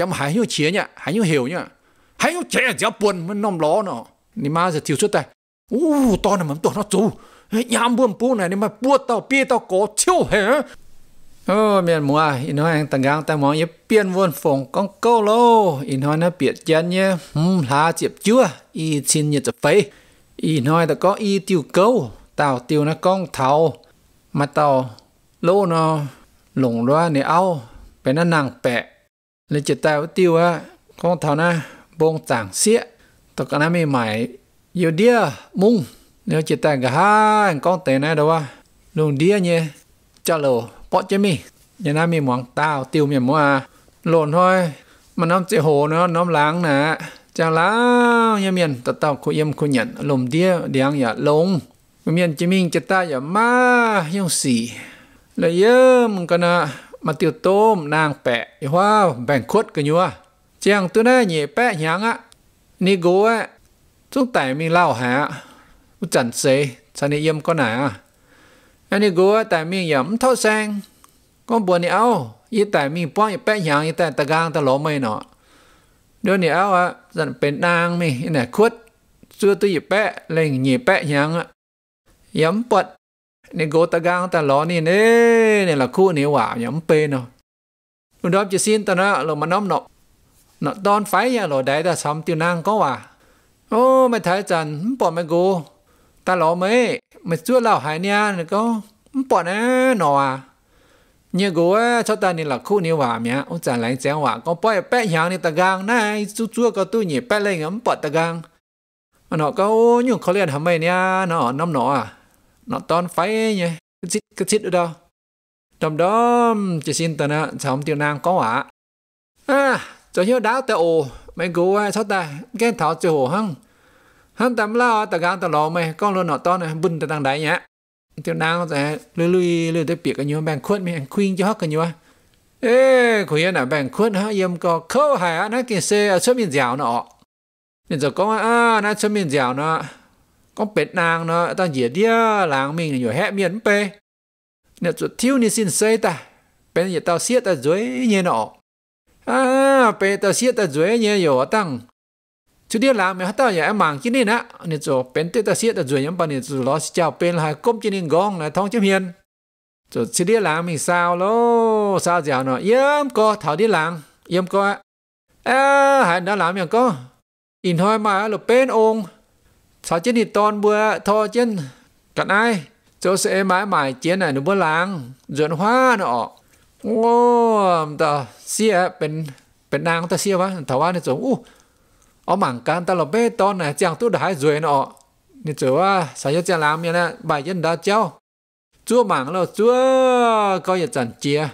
chấm hãy nhu chia nhá hãy nhu hiểu nhá hãy nhu chế giáo buồn mới nằm ló nó nì mà giờ tiêu chút tay u to này mắm tổ nó chú nhám buồn bú này nì mà buốt tao bia tao có chiêu hả ô miền mùa in hoa hàng tầng gang tay món yếp biên vốn phòng con câu lô in hoa nó biệt chân nhé hum lá chịp chưa y xin nhiệt tập phấy in hoa ta có y tiêu câu tao tiêu nó con thầu mà tao lô nó lủng loa này ao bên nó nàng bẹt lên chỉ tao tiêu á con thảo na bông tảng xía tao cả nam mày yêu đĩa mung nếu chỉ tao cả hai con tè này đâu á luôn đĩa nhé cho lồ bỏ chứ mi nhà nam mi mong tao tiêu mi mua à lộn thôi mà nó chỉ hồ nó nó láng nè chàng lão nhà miền tao tao cô em cô nhận lùm đĩa điang nhà miền chỉ mình chỉ nhà ma yung xì lấy ơ mình cái มาติวโต้มนางแปะอีว่าแบ่งคดกันอยู่อะเจียงตัวนด้เหยแปะหยางอ่ะนี่โกะจุงแต่มีเล่าหาอุจันเซชนิยมก็หนาอันนี้โกะแต่มีหยำเท่าแซงก็บวนี่เอายี่แต่มีป้อยแปะหยางยี่แต่ตะกางตะหลอไม่เนาะเดี๋ยวนี่เอาอะจันเป็นนางมีนี่ยคดสื้อตัวหยิบแปะเลยหยบแปะหยางอ่ะหยำปด nên gỗ ta gang ta ló nè nè nè là khu nè hòa nhóm pê nó mình đó chỉ xin ta nó là mà nóm nọ nó đón phái nhà lò đấy ta xong tiêu năng có hòa ô mày thấy chẳng bỏ mày gỗ ta ló mấy mày chưa lão hải nha nè có bỏ nè nọ à như gỗ cho ta nè là khu nè quả mía ông chẳng lấy chéo quả có bói bé hàng nè ta gang này chú chúa có tu nhỉ bé lên ngắm bỏ ta gang nọ có nhung khó liền hả mày nha nọ nóm nọ à nó toàn phái nhỉ cứ chít cứ chít ở đâu trong đó chỉ xin tờ nè chồng tiêu nàng có ạ à cho hiếu đá tờ ồ mày gú ai sao ta cái thảo chưa hồ hăng hăng tắm lao tờ gan tờ lò mày con luôn nọ to này bưng tờ tăng đáy nhá tiêu nàng sẽ lười lười lười tới biệt cái nhiều bàn khuôn mày khuyên cho hết cái nhiều ê khuyên là bàn khuôn hả yếm có khâu hài á nó kia xe à, xuất miền dẻo nọ nên giờ có à nó xuất miền dẻo nọ con เป็ดนางเนาะตอนเหยียดเดียหลังมิงอยู่แฮเมียนเปเนี่ยจุดทิ้วนี่สินเซตาเป็นเหยียดเตาเสียตาจุ้ยเย็นออกอ่าเปตาเสียตาจุ้ยเย็นอยู่ตั้งจุดเดียหลังมีฮัตตาอย่าหมางกินนี่นะเนี่ยจุดเป็นเตตาเสียตาจุ้ยยังปนเนี่ยจุดล้อเจ้าเป็นหายก้มจีนิงกองนะท้องเจียเฮียนจุดจุดเดียหลังมีสาวโลสาวเจ้าเนาะเยี่ยมก็เท่าเดียหลังเยี่ยมก็อ่าหายด้านหลังยังก็อินทอยมาหลบเป็นองค์ sao chiến thì toàn bữa thò chiến cận ai chỗ sẽ mãi mãi chiến này nó bữa làng dọn hoa nọ ô ta xia bên bên nàng ta xia quá thảo hoa này chỗ u ở mảng can ta là bê tông này chẳng tốt đại rồi nọ nên chỗ à sao cho chàng làm như này bài dân đã treo chúa mảng là chúa coi như chẳng chia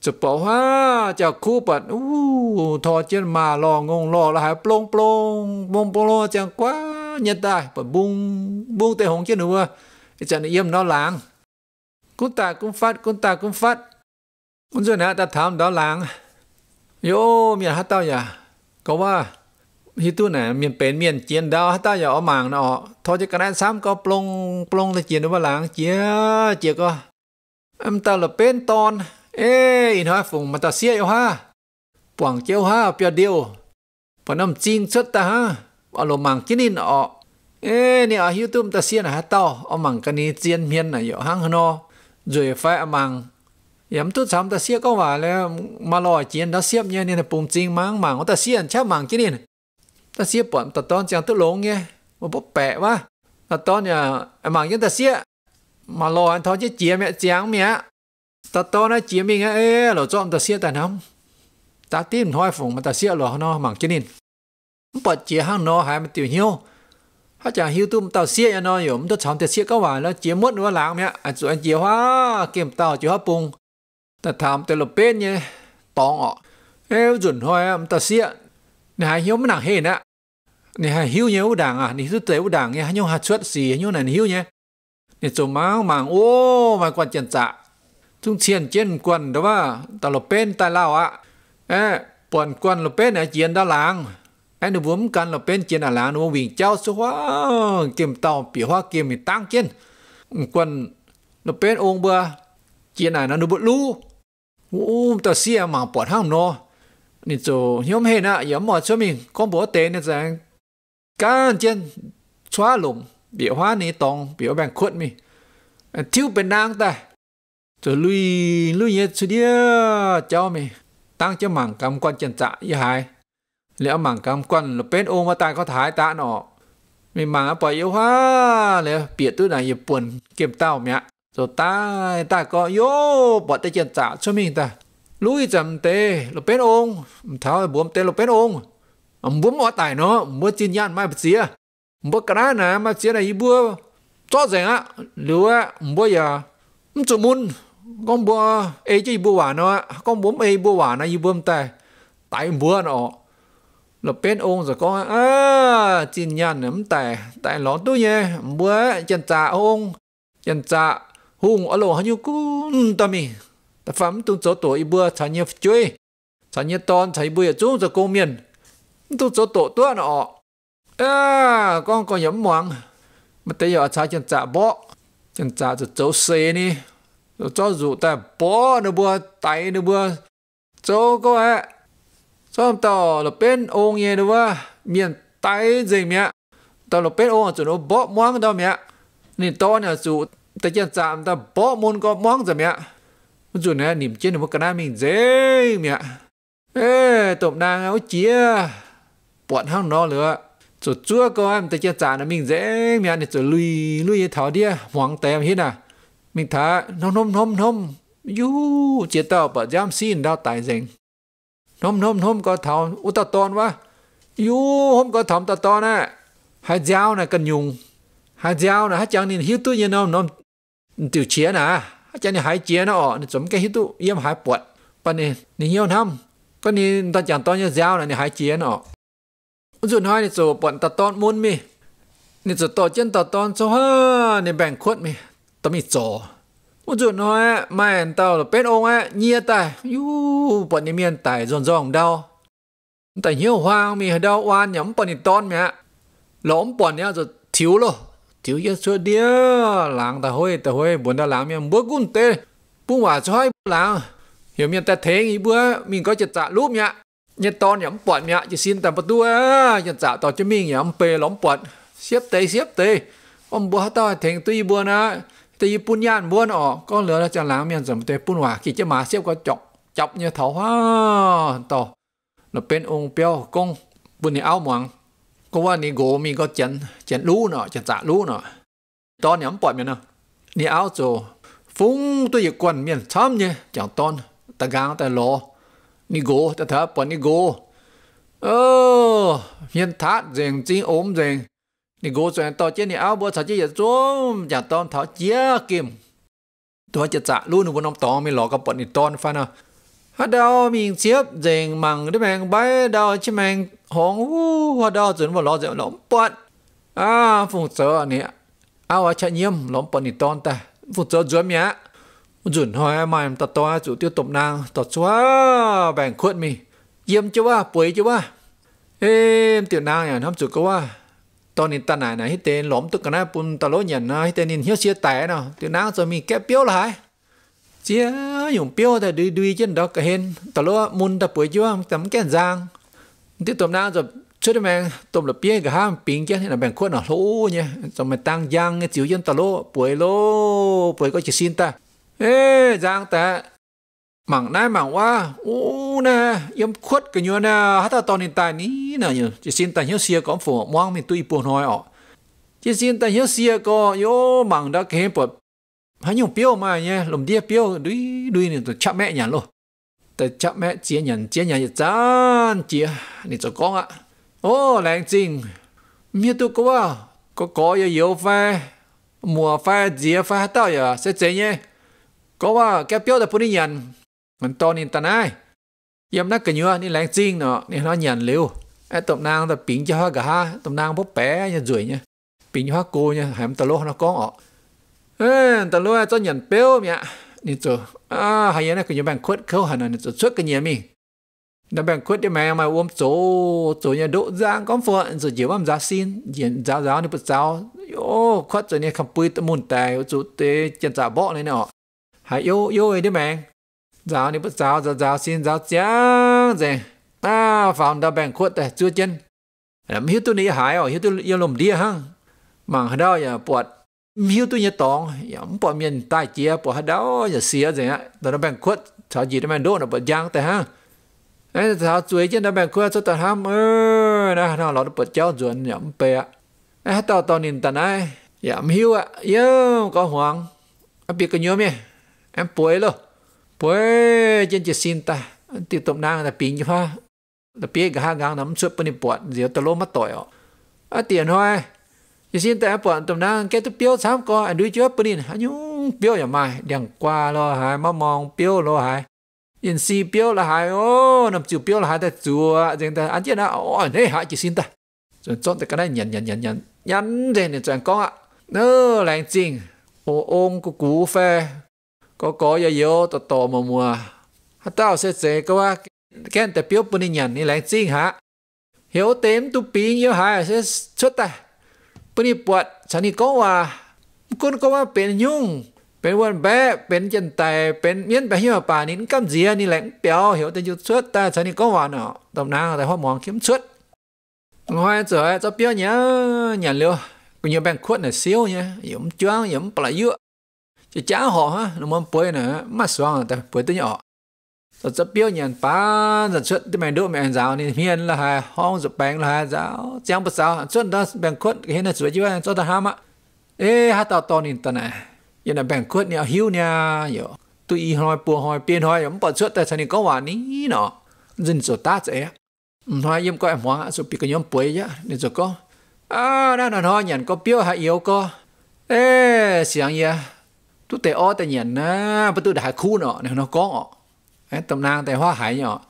chụp hoa chào khu bật u thò trên mà lò ngông lò là hai plong plong plong plong chẳng quá nhật ta bởi bung bung tê hồng chứ nữa cái chân yếm nó làng cũng ta cũng phát cũng ta cũng phát cũng rồi nè ta thám đó làng yo miền hát tao nhỉ? có ba hi tu nè miền bền miền chiến đào hát tao nhỉ ở màng nó thôi chứ cái này sắm có plong plong là chiến nữa làng chia chia có em ta là bên ton ê in phùng mà ta xiêu ha quảng chiêu ha bia điều và năm chinh xuất ta ha อารมณ์มังกินินออเอ้เนี่ยฮิวตุมตะเซียนหาเต้าอมังกันนี้เจียนเมียนน่ะอยู่ห้างฮนอจุยไฟอมังยำตุสามตะเซียก็ว่าแล้วมาลอยเจียนตะเซียบเนี่ยเนี่ยปุ่มจริงมังมังตะเซียนชามังกินินตะเซียปอนตะตอนจังตุลงเงี้ยมันบ่แปะวะตะตอนเนี่ยมังยังตะเซียมาลอยทอจะเจียเมียเจียงเมียตะตอนน่ะเจียมีเงี้ยเอ้เราจอมตะเซียแต่น้ำตาตีนห้อยฝงมาตะเซียหรอเนาะมังกินินปัดเจียห้างนอหายมันติวเหียวถ้าจะหิวตุ้มเต่าเสียนออยู่มันต้องชอนแต่เสียก็หวานแล้วเจียมดว่าหลังเนี่ยอันส่วนเจียว่าเกมเต่าเจียว่าปุงแต่ถามแต่ละเป็นเนี่ยตองอ่ะเอ้จุนหอยมันเต่าเสียนี่หายเหียวมันหนักเห็นอะนี่หายหิวเนี่ยอุดังอ่ะนี่สุดเต๋ออุดังเนี่ยหายหิวหัดชวดสีหิวไหนหิวเนี่ยนี่จมมังมังโอ้มันกวนเจียนจ่าทุ่งเชียนเจียนกวนแต่ว่าแต่ละเป็นแต่เล่าอ่ะเอ้ปวนกวนละเป็นเนี่ยเจียนด้านหลัง anh nó vốn can là bên trên à lá nó vì trao số hóa kiếm tàu bị hóa kiếm mình tăng trên quân nó bên ông bờ trên này nó nó bự lú ôm ta xe mà bỏ thang nó nên cho nhóm hên á, nhóm mọt cho mình con bỏ tên nên rằng can trên xóa lủng bị hóa này tòng bị bằng khuất mình thiếu bên nang ta cho lui lui nhé cho đi cho mình tăng cho mảng cầm quan chân dạ như hai แล้วมังกำกวนเป็นโอมาตายเขาถ่ายตาหนอไม่มังปล่อยเยอะว่าแล้วเปียดตัวไหนอย่าปวนเก็บเต้าเมียตัวตายตาก็โย่ปอดตะเจียนจ่าช่วยมิงตาลุยจำเตเราเป็นองค์เท้าบวมเตเราเป็นองค์อ่ำบวมอ่อตายเนาะบัวจินยันไม่เสียบัวกระนามาเสียอะไรบัวจ้อแจงอ่ะหรือว่าบัวอย่าจุมุนก้องบัวเอจีบัวหวานเนาะก้องบวมเอบัวหวานนะยีบวมแต่ตายบัวเนาะ là bên ôn rồi có à chín nhàn nấm tại tại ló tu nhé bữa chân trà ôn chân trà hung ở lỗ haju cu ừ, ta mi ta phẩm tu chỗ tổ y bữa cha nhớ chơi cha nhớ ton chả bữa chú rồi công miền tu chỗ tổ tu nọ à con có nhấm mỏng mà tới giờ cha chân trà bỏ chân trà rồi chỗ xe ni rồi cho dù ta bỏ nữa bữa tay nữa bữa chỗ có ấy ส้มต่อเราเป็นองคเยนว่าเมียนไตจริงเมียตอนเราเป็นองค์จุนบ่มวงตอนเมียนี่ตอนเนี่ยจุแต่ยันจามแต่บอมุนก็มวงจะเนียจุดเนี่ยนิ่มเจนว่ากระนั้นมีเจ๊เมียเอ้ตบนางเอาเจียปวดห้องนอนเลยจุดจั่วก็แต่ยันจามนมีเจ๊เมียเนี่ยจดลุยลุยเท้าเดียหวังเต็มที่น่ะมิงท้าน้องนมนมนมยู่เจต่อปะย่ำซีนดาวตายเจง nôm nôm nôm có thảo u ta tôn quá có thảo ta tôn á hai giáo này cần dùng hai giáo này hai chẳng nên hiếu tu như nôm nôm tiểu chia nè hai chẳng nên hai chia nó ọ nên cái hiếu tu yếm hai bạn này nên hiếu năm có nên ta chẳng tôn như giáo này nên hai chia nó dù nói thì số bọn ta tôn muốn mi nên số tổ chân ta tôn số ha nên bèn khuất mi tao mi chỗ 我准 nói mày tao là pet ông ấy nhia tài yu bọn đi miền tài giòn giòn đau tại nhiều hoang mi đau oan nhắm bọn đi ton mẹ lõm bọn nhá rồi thiếu lo thiếu nhất chưa đĩa làng ta hôi ta hôi bọn ta làng miền bữa cũng tê bung hòa cho hai hiểu miền ta thế nghĩ bữa mình có chật dạ lúc nhá nhật ton nhắm bọn mẹ chỉ xin tạm bắt tua nhật dạ tao cho mình nhắm pê lõm bọn xếp tê xếp tê ông bữa tao thành tuy bữa na ตีปุ่นย่านบ้วนออกก็เหลือจะล้างเมียนสมเตปุ่นหว่าขี่จะมาเสียบก็จอกจับเนี่ยเถาว่าต่อเราเป็นองค์เปียวกงปุ่นนี่เอาหมวงก็ว่านี่โกมีก็เจนเจนรู้เนาะเจนจะรู้เนาะตอนเนี่ยมันปล่อยเมียนเนาะนี่เอาโจฟุ้งตัวอยู่กวนเมียนช้ำเนี่ยจังตอนตะกางแต่โลนี่โกแต่เธอปนนี่โกเออเมียนทัดเจงจีโอมเจง你我转到这里阿波查这也做，也当讨这金。ตัวจะจะรู้นูบนอมตองมีหลอกกับปดอีตอนฟันอ่ะฮัดดาวมีเสียบเจงมังได้แมงใบดาวชิแมงหงวู้ฮัดดาวจนว่าหลอเจ้าหลอมปดอ่าฟุงเจอเนี่ยเอาว่าชะเยี่ยมหลอมปดอีตอนแต่ฟุงเจอจวนเมียจุนหอยมาตัดตัวจุดเตี้ยตบนางตัดชัวแบ่งขวดมีเยี่ยมจะว่าป่วยจะว่าเอ๊มเตี้ยนางอย่างทำจุดก็ว่าตอนนี้ตาไหนไหนให้เต้นหลอมตึกกันนะปุ่นตะโลหยันนะให้เต้นนี่เฮียเสียแต่เนาะตัวน้าจะมีแก้เปียวหลายเจียอยู่เปียวแต่ดุยดุยเช่นดอกกระเห็นตะโลมุนตะป่วยจ้วงแต่มันแก่นจางที่ตัวน้าจะช่วยได้ไหมตัวละเปียกับห้ามปิงแก่ที่ไหนแบ่งขวดเนาะโอ้เนี่ยจะมาตั้งยังจิ๋วยันตะโลป่วยโลป่วยก็จะซินตาเอ๊จางแต่ mảng na mảng wa u na yếm khuất cái như na hát ta tòn hiện tại ní nè chỉ xin tại hiếu xia có phù mong mình tuy buồn nói ọ chỉ xin tại hiếu xia có yo đã kế bột hắn nhung biểu mà nhé lồng đĩa biểu đuôi đuôi này tôi chạm mẹ nhàn luôn tôi chạm mẹ chia nhàn chia nhàn chán chia này cho con ạ ô lạnh chính miết tôi có à? có có yêu yêu pha mùa pha chia pha tao giờ à? sẽ chơi nhé có à cái biểu là phụ nữ มันโตนี่ตาไนยำนักกันยัวนี่แรงจริงเนาะนี่เราหยันเร็วไอ้ตบนางตบปิงจะฮากะฮะตบนางพวกแปะเนี่ยจุ๋ยเนี่ยปิงจะฮากูเนี่ยหามตะโลนะก้องออกเออตะโลจ้าหยันเปี้ยวเนี่ยนี่จูอ่าหายนะกันยัแบ่งคดเขาหันนี่จูช่วยกันเนี่ยมีดับแบ่งคดได้ไหมมาอวมโจโจเนี่ยดุจางก้องเฟื่องจูเจียวว่ามันจาซินเจียนจ้าจ้านี่ปุ๊บจ้าโอ้คดจูเนี่ยคำปุยตะมุนแต่จูเตจันจ่าบ่อเลยเนาะหายโยโย่ได้ไหม giáo ni bất giáo giáo giáo xin giáo chang dè à phạm đã bèn khuất dè chưa chân làm hiếu tu ni hải ở hiếu tu yêu lòng đi ha mà hả đâu, giờ bọt hiếu tu nhớ tòng yếm bọt miền tai chia bọt hả đó giờ xía dè tao nó bèn khuất sao gì đó mà đốt nó bọt giang tè ha ấy sao chuối chân nó bèn khuất cho tao ham ơ na nó lọt bọt cháu ruộng yếm bè ấy tao tao nhìn tao này yếm hiếu ạ yếm có hoàng em biết cái nhớ mi em bồi luôn bây trên chỉ xin ta tiêu tụm nang là pin hoa là pin cả hàng ngang nắm suốt bên bọt giờ tao lố mất tội ọ à tiền hoa chỉ xin ta bọt tụm nang cái tụm biếu sám co anh đuôi chưa bên anh nhung biếu nhà mai đằng qua lo hai mà mong biếu lo hai yên si biếu là hai ô nằm chịu biếu là hai ta chùa rằng ta anh chỉ là ô này hai chỉ xin ta rồi chọn cái này nhận nhận nhận nhận nhận thế này chẳng có ạ nó lành chính ô ôm của cú phê có có ya yo to to mà mua hả tao sẽ sẽ có wa ken te piu puni nyan ni lang ching ha hiểu tem tu pi yo ha sẽ xuất ta puni puat chani ni có wa con có wa pen nhung pen wan bé pen chân tài pen miên bé hiểu bà nín cam gì ni lang piao hiểu te ju xuất ta chani ni có wa nọ tầm nào tại hoa mong kiếm xuất ngoài trời cho piu nhá nhàn liệu, cũng như bạn khuất là siêu nhá yếm choang yếm bà dựa chỉ chả họ ha nó muốn bơi nè mà xoang ta bơi tới nhỏ rồi sẽ biểu nhận ba dần xuất thì mày đưa mày giáo nên hiền là hai hong rồi bèn là hai giáo chẳng bất giáo xuất đó bèn khuất hiện là sửa chứ anh cho ta ham ạ ê hát tao to nên ta này giờ là bèn khuất nhà hiu nha hiểu tôi y bùa hoi biên hoi giống bỏ xuất ta sao có quả ní nọ dân sửa ta sẽ nói yếm có em hóa bị cái nhóm bưởi chứ nên sửa có à đang nói nhận có biểu hạ yếu có ê sáng ya tu te o te nhận na bắt tu đại khu nọ nè nó có ấy tầm nàng tại hoa hải nhỏ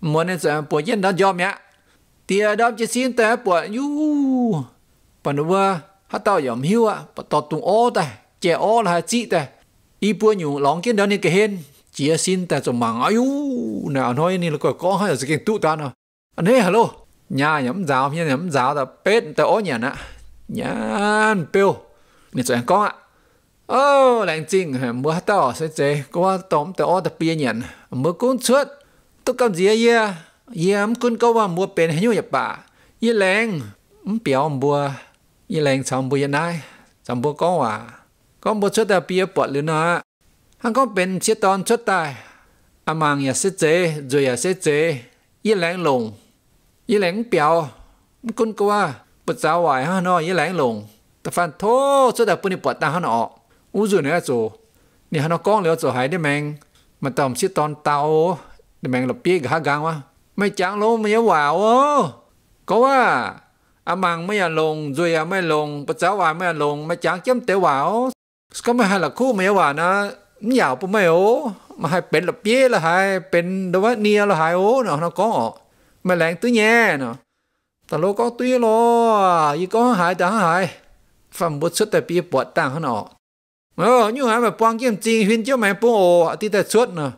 muốn nên giờ bộ dân đó dòm nhá tia đó chỉ xin tại bộ yu bạn nữa hát tao dòm hiu à bắt tao tung o ta chè o là chị ta y bùa nhủ lòng kiến đó nên cái hên chỉ xin ta cho mảng ai nè anh nói nên là có có hay là cái tụ ta nào anh ấy hello nhà nhắm giáo nhà nhắm giáo ta pết ta o nhỉ nè nhãn piêu nên cho em có ạ ô lạnh chinh mua hát tỏ sẽ chế có tóm tớ ô tập bia nhận mua cún chuột tôi cầm gì ya ya em cún câu mà mua bền hay nhu nhập bà ya lạnh em biểu mua ya lạnh xong mua ya nai xong mua con à con mua chuột tập bia bọt lửa nữa hắn con bền chết tòn chuột tài à mang ya sẽ chế rồi ya sẽ chế ya lạnh lùng ya lạnh biểu cún câu à bật giáo hoài ha nó ya lạnh lùng tập phản thô chuột tập bia bọt ta ha nó u rồi nữa rồi nè nó con lỡ rồi hay đấy mang mà tầm xí tòn tàu để mang lập biết gà gang quá mấy chẳng luôn mấy vào ô có à à mang mấy à lồng, rồi à mấy lùng bắt cháu à mấy à lùng mấy chẳng chém tế vào có mấy hai là khu mấy vào nó nhào bố mấy ô mà hai bên lập biết là hai bên đâu vậy nia là hay ô nó nó có mà lẹn tứ nhé nó ta à, bút xuất tại bia bọt tàng hơn nó ờ như hả mà bong kiếm chi huyên chiếu mày bố ồ tí ta suốt nè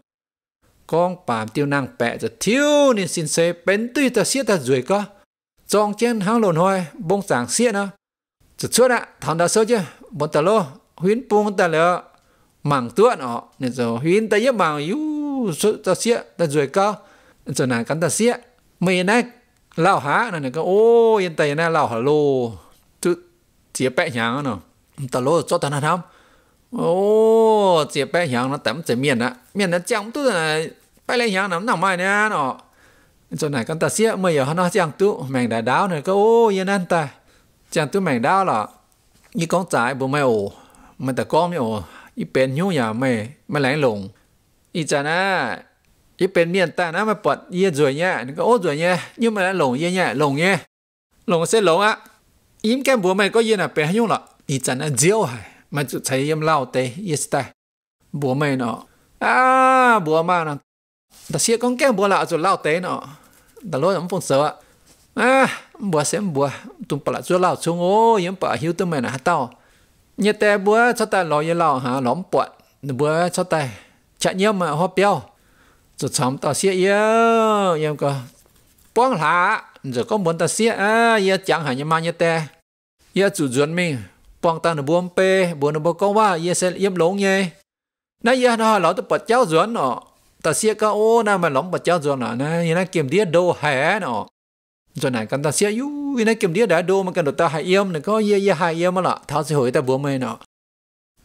con bàm tiêu năng bẹ giờ thiếu nên xin xe bén tuy ta xiết ta rủi có trong trên hang lồn hoi bông sảng xiết nè giờ suốt ạ thằng đã sơ chứ bọn ta huyên bông ta lỡ mảng tuốt nọ nên giờ huyên ta giúp mảng yếu suốt ta ta rủi có giờ này cắn ta xiết mày này lao há này này có ô yên tay này lao hà lô chứ chỉ bẹ nhàng nè ta lô cho ta nào โอ้เจียไปหยางนะแต่มันจะเมียนนะเมียนนะจังตู้นไปเลยหยางน้ำหนักไม่เนี่ยเนาะจนไหนกันตาเสียเมื่อเยรอขานาะจังตู้แมงดาดาวเนี่ยก็โอ้ยนั่นแต่จังตู้แมงดาวล่ะยี่กองจ่ายบ่ไม่โอ้มันแต่ก้องไม่โอ้ยี่เป็นยุ่ยาไม่ไม่แหลงลงอีจานะยี่เป็นเมียนแต่นะมาปวดเยี่ยจวยเนี่ยก็โอ้จวยเนี่ยยุ่ไม่แหลงลงเยี่ยเนี่ยลงเนี่ยลงเส้นลงอ่ะยิ้มแก้มบัวไม่ก็เยี่ยน่ะเป็นยุ่งล่ะอีจานะเจียวหา mà chữ thấy em lao tế yes ta bố mẹ nó à bố mà nó ta sẽ con kẹo bố lạ rồi lao tế nó ta lối lắm phong sợ à bố xem bố tụm bà lại rồi lao xuống ô em bà hiếu mẹ nó nè tao nhớ tê bố cho ta lo yên lao hả lõm bọt bố cho ta chạy nhớ mà hoa béo rồi xong ta sẽ yêu em có bóng lạ rồi có muốn ta sẽ à yêu chẳng hả nhà mà nhớ tê yêu chủ chuẩn mình bằng ta nó buông bê buông nó bao công wa ye sẽ yếm lống ye na ye nó lão tập bật cháu dưỡng nọ ta xia ca na mà lóng bật cháu dưỡng nọ na na kiếm đĩa đồ hè nọ rồi này cần ta xia yu ye na kiếm đĩa đã đồ mà cần ta hại yếm nó có ye ye hại yếm mà lạ tháo sẽ hồi ta buông mê nọ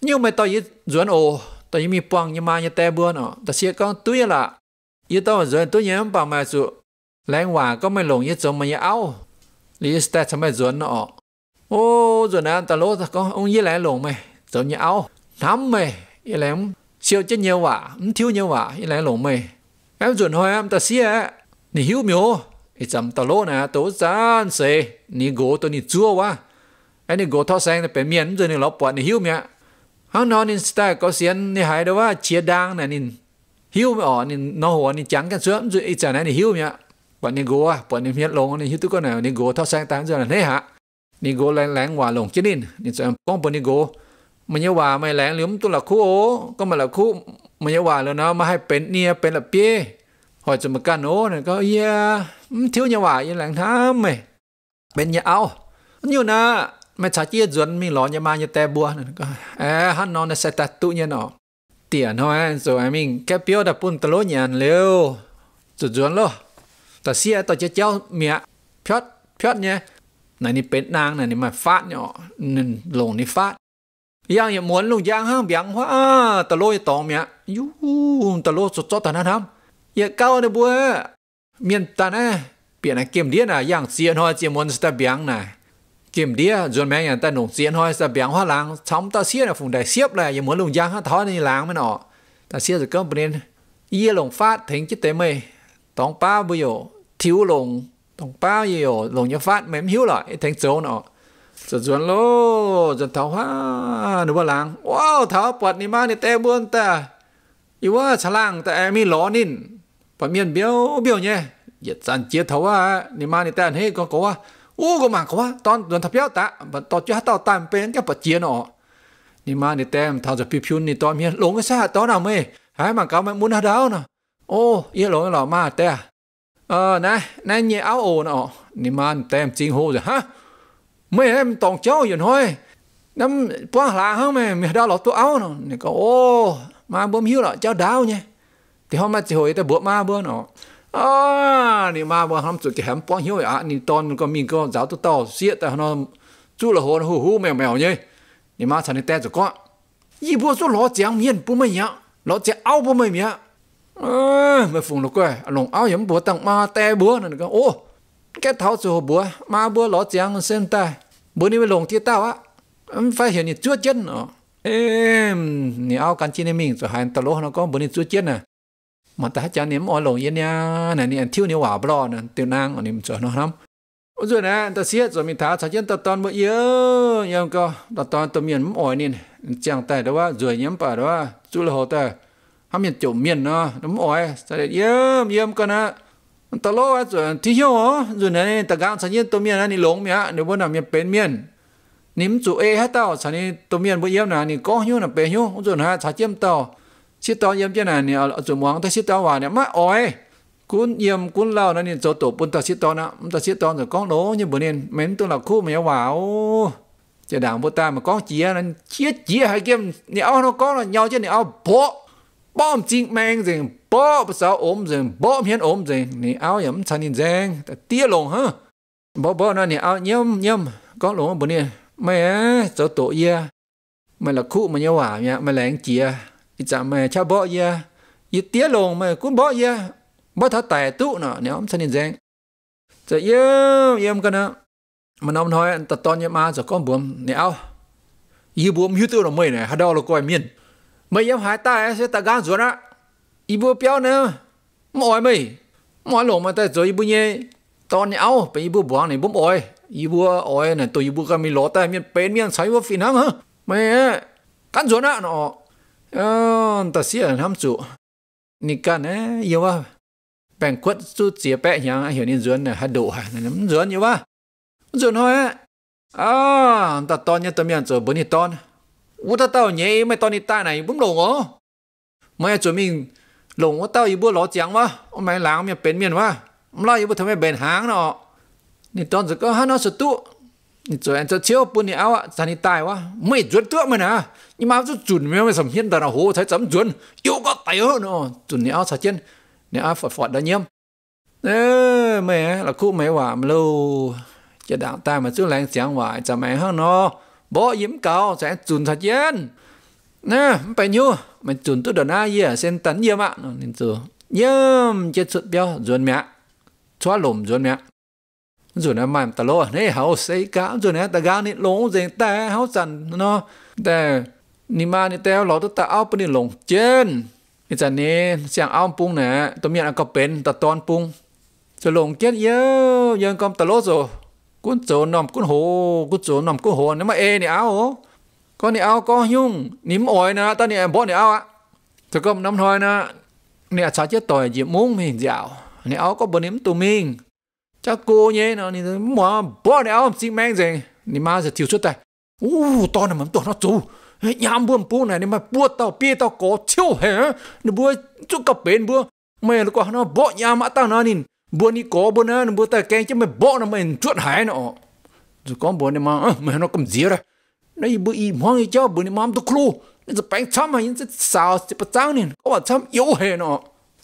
nhưng mà ta ye dưỡng ô ta ye mi bằng ye ma ye te buông nọ ta xia ca tuy là ye ta dưỡng tuy ye bằng mà sự lãng hòa có mấy lồng ye giống mà ye áo lý ta chấm mấy dưỡng nọ ô rồi nè ta lố ta có ông với lại lộn mày tự như áo thắm mày với lại siêu chết nhiều vả ông thiếu nhiều vả với lại lộn mày em chuẩn hồi em ta xia nì hiếu miếu thì chấm ta lố nè tố gian xê nì gỗ tôi nì chua quá anh nì gỗ thọ sang để miền rồi nì lọc bọt nì hiếu miệng hắn nói nì style có xiên nì hại đâu quá chia đang nè nì hiếu mày ở nì nó hồ nì trắng cái sớm rồi ít chả này nì hiếu miệng bọn nì gỗ à bọn nì miệng lông nì hiếu tôi có nào nì gỗ thọ sang tán rồi là thế hả นี่โกแรงแรงว่าลงจีนินนี่จะก้องปน่โกมันยว่าไม่แรงหรือมันตัวละคู่โอก็มาละคู่มันยว่าแล้วนาะมาให้เป็นเนี่ยเป็นละเปียหอยจะมากันโอ้เนี่ยก็เยียเที่ยวยว่ายังแรงทำไมเป็นยาเอา อยู่นะไม่ชาเจียจวนมีหลอนยามาอยาแต่บัวนั่นก็ เออฮันนอนในเสตัตุเนี่ยเนาะเตี่ยน้อยสวยมิงแ่เปียวดับปุ่นตะโลยันเร็วจุดจวนโลแต่เสียต่อเจ้าเมียพยอดพยอดเนี่ย này ni bên nang này ni mày phát nhở, nên lồng ni phát yang ya muốn lùng yang hăng biang hoa à, ta lôi tòng mẹ yu ta lôi sốt sốt ta na tham ya cao này bùa miền ta nè biển này kiếm điên à yang xiên hoa xiên muốn ta biang này kiếm đĩa rồi mẹ nhà ta nổ xiên hoa ta biang hoa lang sống ta xiên là phùng đại xiếp là ya muốn lùng yang hăng thó này lang mới nọ ta xiên rồi cơm bên yên lồng phát thính chứ tế mày tòng pa bùi giờ thiếu lồng tông bao nhiêu lòng nhớ phát mềm hiếu lại thành chỗ nó giờ chuẩn lô giờ tháo hoa, nó bao lang wow tháo bật ni ma ni tê buồn ta yêu quá chả lang ta em mi ló nín bà miền biếu biếu nhé giờ chăn chia tháo à ni ma ni tê hết có có à ô có mà có à tao chuẩn thập yếu ta và tao chưa tao tạm bên cái bật chia nó ni ma ni tê tháo giờ piu piu ni tao miền lông cái sa tao nào mày hai mà cáo mày muốn hả đau nè ô yêu lông lò ma tê ờ nè nhẹ áo ồn ọ nè tem chính hô rồi hả mấy em tòng cháu rồi thôi nắm quá là không mày đau lọt tôi áo nó có ô bơm hiếu là cháu đau nha thì hôm nay chỉ hồi ta bữa ma bữa nó à nè mà bữa hôm tụi cái hẻm quá à nè toàn có mình có giáo tôi to xiết ta nó chú là hồn hù hù mèo mèo nhỉ nè mà thằng này tè rồi có 一波说老蒋面不没样，老蒋熬不没面。à, mà phụng lục quê áo yếm búa tặng ma te búa nên cái ô cái tháo chỗ búa ma búa ló chàng sen ta bữa nay mới lòng thiết tao á phải hiểu như chúa chân em nị áo căn chi nên mình rồi hai tao nó có bữa nay chúa chân à mà ta chả niệm ở lòng yên nha này nị thiếu nhiều quả bò nè tiêu nang ở niệm cho nó lắm rồi nè ta xiết rồi mình thả cho chân ta toàn bữa yếu nhưng có toàn tầm miền mỏi nên chẳng tay đó rồi nhắm bà đó chú là hồ ta 他们九面呢，那么哎，在耶耶个呢，ตลอดส่วนที่เหี้ยวส่วนนั้นตะกางฉันยืนตัวเมียนะนี่หลงเมียเดี๋ยววันนั้นเมียเป็นเมียนนิ่มจู่เอให้เต้าฉันนี่ตัวเมียนบ่เยี่ยมนะนี่ก็หิ้วนะเป็นหิ้วส่วนฮะฉันเยี่ยมเต้าชิดเต้าเยี่ยมเจ้าน่ะนี่เอาส่วนหวังแต่ชิดเต้าว่าเนี่ยมาอ้อยคุณเยี่ยมคุณเล่านะนี่โจตัวปุ่นตาชิดเต้านะมันตาชิดเต้าจะก้องโลยังบ่เนียนเหม็นตัวหลักคู่เมียหวาวจะด่างพวกตามันก้องเจียนั้นเจียเจียให้เกี่ยมเนี่ยเอาเนาะก้องเนาะเหี่ยวเจ้านี่เอาโบ bom chính mang rằng bỏ bà om ốm rằng bỏ miên ốm rằng nè áo yếm chăn nhìn rằng ta tia lồng ha bỏ bỏ na nè ao nhâm nhâm có lồng bữa nè mày á cho tổ ya mày là khu mà nhau à nha mày là anh chị à ít mày cha bỏ ya ít tia lồng mày cũng bỏ ya bỏ thả tài tụ nọ nè ốm chăn nhìn rằng giờ dạ yếm yếm cái na mà nó nói ta to nhâm ma giờ con buồm nè ao yêu buồm yêu tiêu là mày này hả đâu là coi miên mày em hai ta sẽ ta gan rồi á ý bố béo nữa mọi mày mọi lộ mà ta rồi ý bố nhé tao này áo bây ý bố buông này bố ôi ý bố ôi này tôi ý bố cái mi lọ ta miên bén miên sấy bố phi năng hả mày gan rồi nè, nó ờ ta xia ham chủ nị can ấy yêu à bèn quất chút chia bẹ nhá hiểu nên dưỡng này hạt độ hả nắm dưỡng yêu à dưỡng thôi á à ta to nhất tao miên rồi bốn nhị to nè. ว我到到你没到你大呢，不弄ยไม่ไอ้จมิงหลงว่าเต้าอยู่บัวหล่อเจียงวะไม่หลังมันเป็นเมียนวะมันเล่อยู่บัวทำไมเป็นหางเนาะนี่ตอนสุดก็ฮันเอสุดตุนี่จอวนจะเชี่ยวปุ่นนี่เอาอะจานี่ตายวะไม่จุดตัวมันนะยิ่งมาจดจุนไม่ไม่สำเห็นแต่เราโหใช้จำจุนอยู่ก็เตยเนาะจุนนี่เอาสัเจนนี่เอาฝอดฝอดได้เยี่ยมเออแม่เราคู่ไม่ว่านเร้จะด่าตายมาชื่อแรงเสียงว่าจะไม่ฮ้าเนาะ bố yếm cầu sẽ chùn thật yên nè phải nhiêu mình chùn tôi đồn ai giờ xem tấn gì ạ nên từ yếm chết sụt béo ruột mẹ xóa lùm ruột mẹ ruột nó mày ta lo này hậu xây cá ruột nè ta gà nị lỗ gì ta hậu sẵn nó ta nị mà nị tao lỗ ta áo bên nị lồng trên cái chân nị sang áo pung nè tôi miệng nó có bền ta toàn pung rồi lồng chết yêu dân con ta lỗ rồi cún chỗ nằm cún hồ cún chỗ nằm cún hồ nếu mà e này áo con này áo có nhung nín ỏi nè ta này bỏ này áo á thực công năm thôi nè nè chết tỏi chỉ muốn mình dạo này áo có bờ nín tụi mình cô nhé nó thì mà bỏ này áo xi men gì nín mà sẽ chịu chút tay u to này mắm to nó chú nhám buồn bu này nín mà buồn tao bia tao có chiêu hè nó buồn chút cặp bên buồn mày lúc nó bỏ nhà mã tao nó nín bữa ni có bữa nữa bữa ta kẹn chứ mày bỏ nó mày chuột hải nó rồi con bữa này mà mày nó cầm dĩa ra nãy bữa im hoang cho bữa này mắm tôi khlu nên sẽ bánh chấm hay nên sao sẽ bắt trắng nên có bắt chấm yếu hệ nó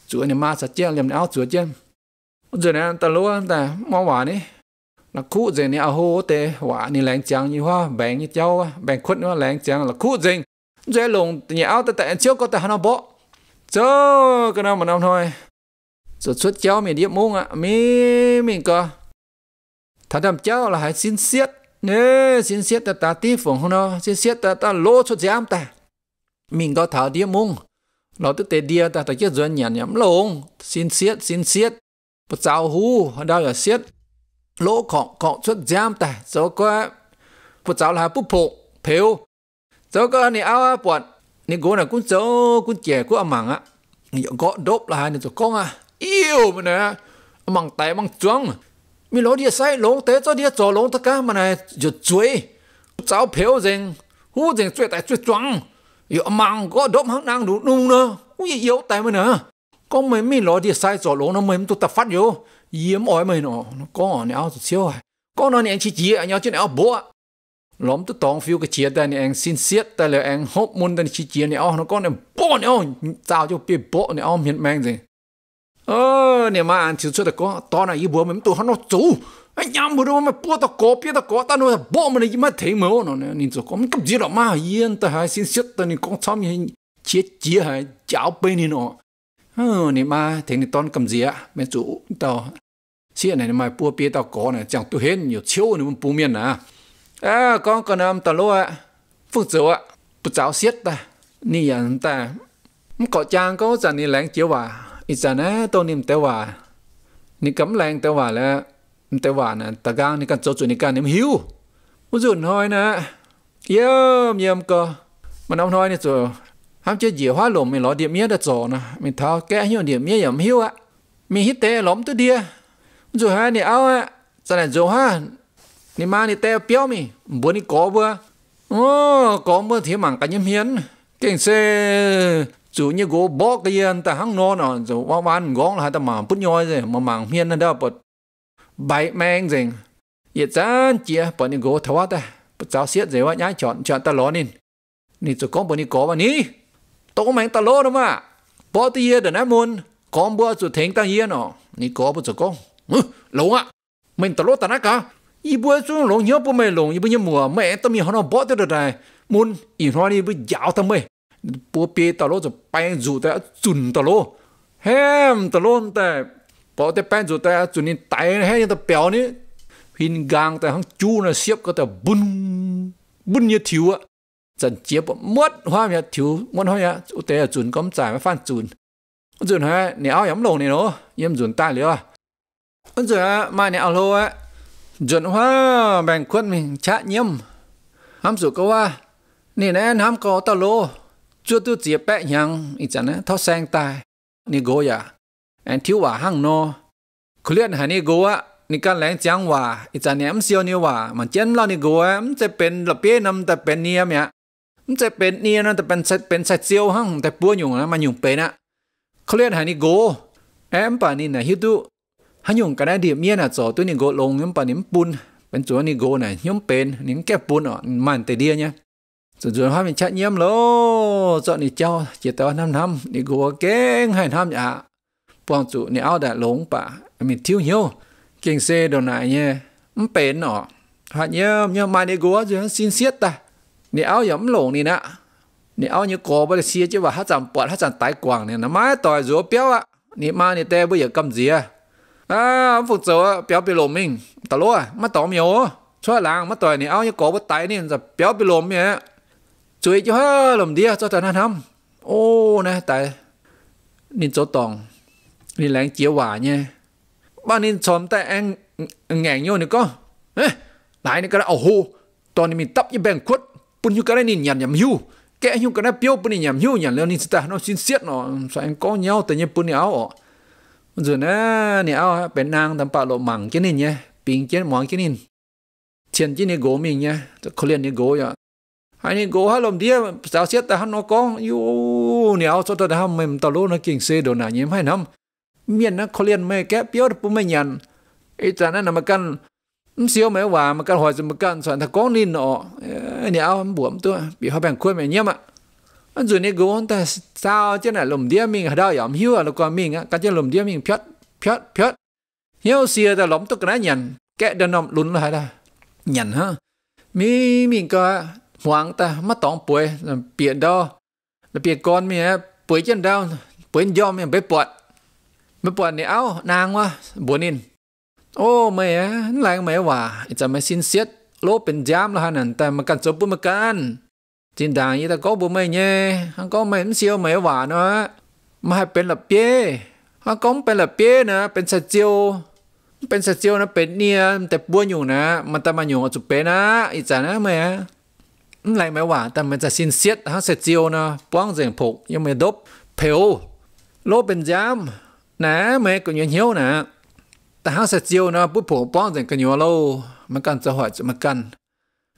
chúa này má sẽ chết làm áo chúa chết rồi này ta luôn ta mau hoa này là khu gì này áo à hô tê hoa này lạnh chẳng như hoa bèn như cháo bèn khuất nữa lạnh chẳng là khu gì rồi lùng nhà áo ta tại trước có ta nó bỏ chớ cái nào mà năm thôi rồi suốt cháu mình điệp mông ạ mi mình có thà đầm cháu là hãy xin xiết nè xin xiết ta ta tí phồng không nó xin xiết ta ta lỗ suốt giám ta mình có thảo điệp mông nó tức tê điệp ta ta chết rồi nhảm nhảm lông xin xiết xin xiết bật giáo hú đau là xiết lỗ cọng cọng suốt giám ta rồi có bật giáo là bút phụ phiếu rồi có này áo bọn này cũng là cũng xấu cũng trẻ cũng âm mảng á có đốp là hai này rồi con à yêu mà nè măng tay măng trắng mi lo địa sai lỗ tế cho địa cho lỗ tất cả mà nè, giờ chuối cháu phiếu rừng hú rừng chuối tại chuối trắng giờ măng có đốm hăng năng đủ nung nữa ui yếu tay mà nè có mấy mi lo địa sai cho lỗ nó mấy tu tập phát vô yếm ỏi mày nó nó có nó áo siêu à có nó anh chỉ chỉ anh à, nhau trên áo bố à. lắm tụ tòng phiêu cái chia tay này anh xin xiết tay là anh hốt môn tay chỉ chia này nó có này bố này tao cho bị bố này hiện mang gì ơ ờ, nè mà ăn thiếu chút được có to này ý bố mình tụi hắn nó chú anh nhắm bữa đó mà bố tao có biết tao có tao nói bố mình gì mà thấy mà nó nè nhìn rồi có mình gì đó mà yên tao hay xin xét tao nhìn con xóm như chết chia hay cháo bên này nó ơ nè mà thế này toàn cầm gì á mẹ chú tao chuyện này mà bố biết tao có này chẳng tôi hết nhiều chiếu nữa bố miền à à con còn làm tao lô ạ phương tử ạ bố cháu xét ta nè à, ta có chàng có chẳng nên lén chiếu à อีจานะตัวนิมเตว่า นี่กำแรงเตว่าแล้วเตว่านะตะกางนี่กันโจจุนี่กันนิมหิวมุจุนหอยนะเยี่ยมเยี่ยมก็มันน้องหอยนี่จูห้ามเจียหัวหลมไม่หลอเดียเมียดะจอนะมีเท้าแก้หิวเดียเมียอย่าหิวอ่ะ มีฮิตเตหลอมตัวเดียมุจุฮะนี่เอาอ่ะแสดงโจฮะนี่มานี่เตเปียวมีบัวนี่กอบัวโอ้กอบัวเทียมังกันยิ้มเฮียนเก่งเซ dù như gỗ bó cái yên ta hăng non à dù wa wan gong là ta mà bút nhoi gì mà màng miên nó đâu bật bảy mang gì, yết chán chia bọn đi gỗ thua ta bật giáo xiết gì vậy nhái chọn chọn ta ló nín nị cho con bọn đi có bọn ní tao mang ta ló đâu mà bỏ ti yên đừng muốn con bữa chủ thính ta yên nó nị có bữa chủ con lỗ á mình ta ló ta nát cả ý bữa chủ lỗ nhớ bữa mày lỗ ý bữa mùa mẹ tao mi họ nó bỏ tới được này muốn ý hoa đi bữa giáo tao mày ปัวเปียตลอจะไปจูแต่จุนตลอแฮมตลอแต่พอแต่ไปจูแต่จุนนี่ไตแฮยังตะเปียวนี่หินกางแต่ทั้งจูน่ะเสียบก็แต่บุญบุญเยทิวอะจันเจี๊ยบมดห้ามยาทิวมดห้ามยาอุเตจุนก็มจ่ายมาฟันจุนจุนฮะเนี่ยเอาย้ำลงเนี่ยเนาะย้ำจุนตายเลยอ่ะจุนฮะมาเนี่ยเอาโลอ่ะจุนว่าแบ่งคน mình ชะเยี่ยมห้ามสุก็ว่านี่แน่ห้ามก่อตะโลจุดตัวเจียแปะยังอีจันนะท้อแสงตายนี่โกยาแอนทิวว่าห้างโนเคลื่อนหันี่โกะนี่การแหลงจังว่าอีจันเนี่ยมันเซียวนี่ว่ามันเจนเรานี่โกะมันจะเป็นระเบียน้ำแต่เป็นเนียมเนี่ยมันจะเป็นเนียนะแต่เป็นเป็นใส่เซียวห้างแต่ปัวอยู่นะมันอยู่เป็นอ่ะเคลื่อนหันี่โกะแอมป่านี่นะฮิตุหันยงกันได้ดีเมียน่ะจอตัวนี่โกะลงยงป่านี่ปุ่นเป็นจัวนี่โกะน่ะยงเป็นนี่แก่ปุ่นอ่ะมันแต่เดียเนี่ย rồi rồi hoa mình chạy nhiễm lô dọn đi cho chỉ tao năm năm đi gùa kén hai năm nhá bọn chủ nè ao đã lống bà mình thiếu nhiều kinh xe đồ này nhé mắm bền nọ hạt nhiễm nhưng mà đi gùa rồi xin xiết ta nè ao yếm lồng đi nè nè ao như cổ bây giờ xiết chứ bà hát chẳng bọt hát chẳng tái quảng nè nó mãi tỏi rúa béo ạ nè mà nè tè bây giờ cầm gì à à phục sở béo bị lồng mình tao lúa à, mà tỏ nhiều cho làng mà tỏi nè ao như cổ bà tái nè giờ béo bị lồng nhé chuối cho ha lầm đi à, cho tận hâm ô nè tại nên chỗ tòng nên lãng chia hòa nha ba nên xóm tại ăn ngàn nhau nữa có lại nên cái là ẩu hô mình tấp như bèn khuất bún như cái này nhìn nhầm nhầm hưu kẻ như cái này piêu bún nhầm hưu nhầm lên nên ta nó xin xiết nó sao có nhau tự nhiên bún nhau rồi nè nè ao bên nang tầm bà lộ mảng cái này nha bình cái món cái này tiền cái này gỗ mình nha cho khó liền này gỗ vậy dạ hay nên gỗ lồng đĩa giáo xét ta hắn nó có yu nẻo cho ta ham mềm ta lô nó kinh xê đồ nà nhiễm hai năm miền nó khó liên mê kép biếu được bố mê nhằn ý ta nó mà căn xíu mấy hòa mà căn hỏi mà căn soạn ta có nên nọ nẻo buồm tôi bị hoa bèn khuôn mẹ nhiễm ạ anh dù nè gỗ ta sao chứ này lồng đĩa mình ở đâu yểm hiu à nó còn mình á cái chứ lồng đĩa mình phết phết phết hiu xìa ta lỏng tôi cái nhằn kẹ đơn nằm lún lại là nhằn ha mi mình có หวังแต่มาต้องป่วยเปียดอแล้วเปียก้อนมีฮะป่วยเจนาดาวป่วยยอมเนี่ไปปวดไปปวดเนี่ยเอ้านางวะบัวนินโอ้ไม่ฮะหงไม่ว่า จะไม่สิ้นเสียดโลเป็นยามแล้วฮะนั่นแต่มากันจบปุ๊บมากันจินดางยี่ตะก็บมไม่เย่ฮยก็ไม่เสียวไม่หวานนะมาให้เป็นละเป้ฮังก็เป็นละเป้นะ เป็นสเจียวเป็นสเจียวนะเป็นเนี่ยแต่บัวอยู่นะมันตะมาอยู่จุเปนะ อีจานะแม่ lại mấy quả แต่มันจะสินเสียดฮะเสียจิวนะป้องเสียงผูกยังไม่ดบเผวโลเป็นยามนะแม่ก็ยังเหี่ยวนะแต่ฮะเสียจิวนะปุ๊บผูกป้องเสียงกันอยู่เรามันกันจะหอยจะมันกัน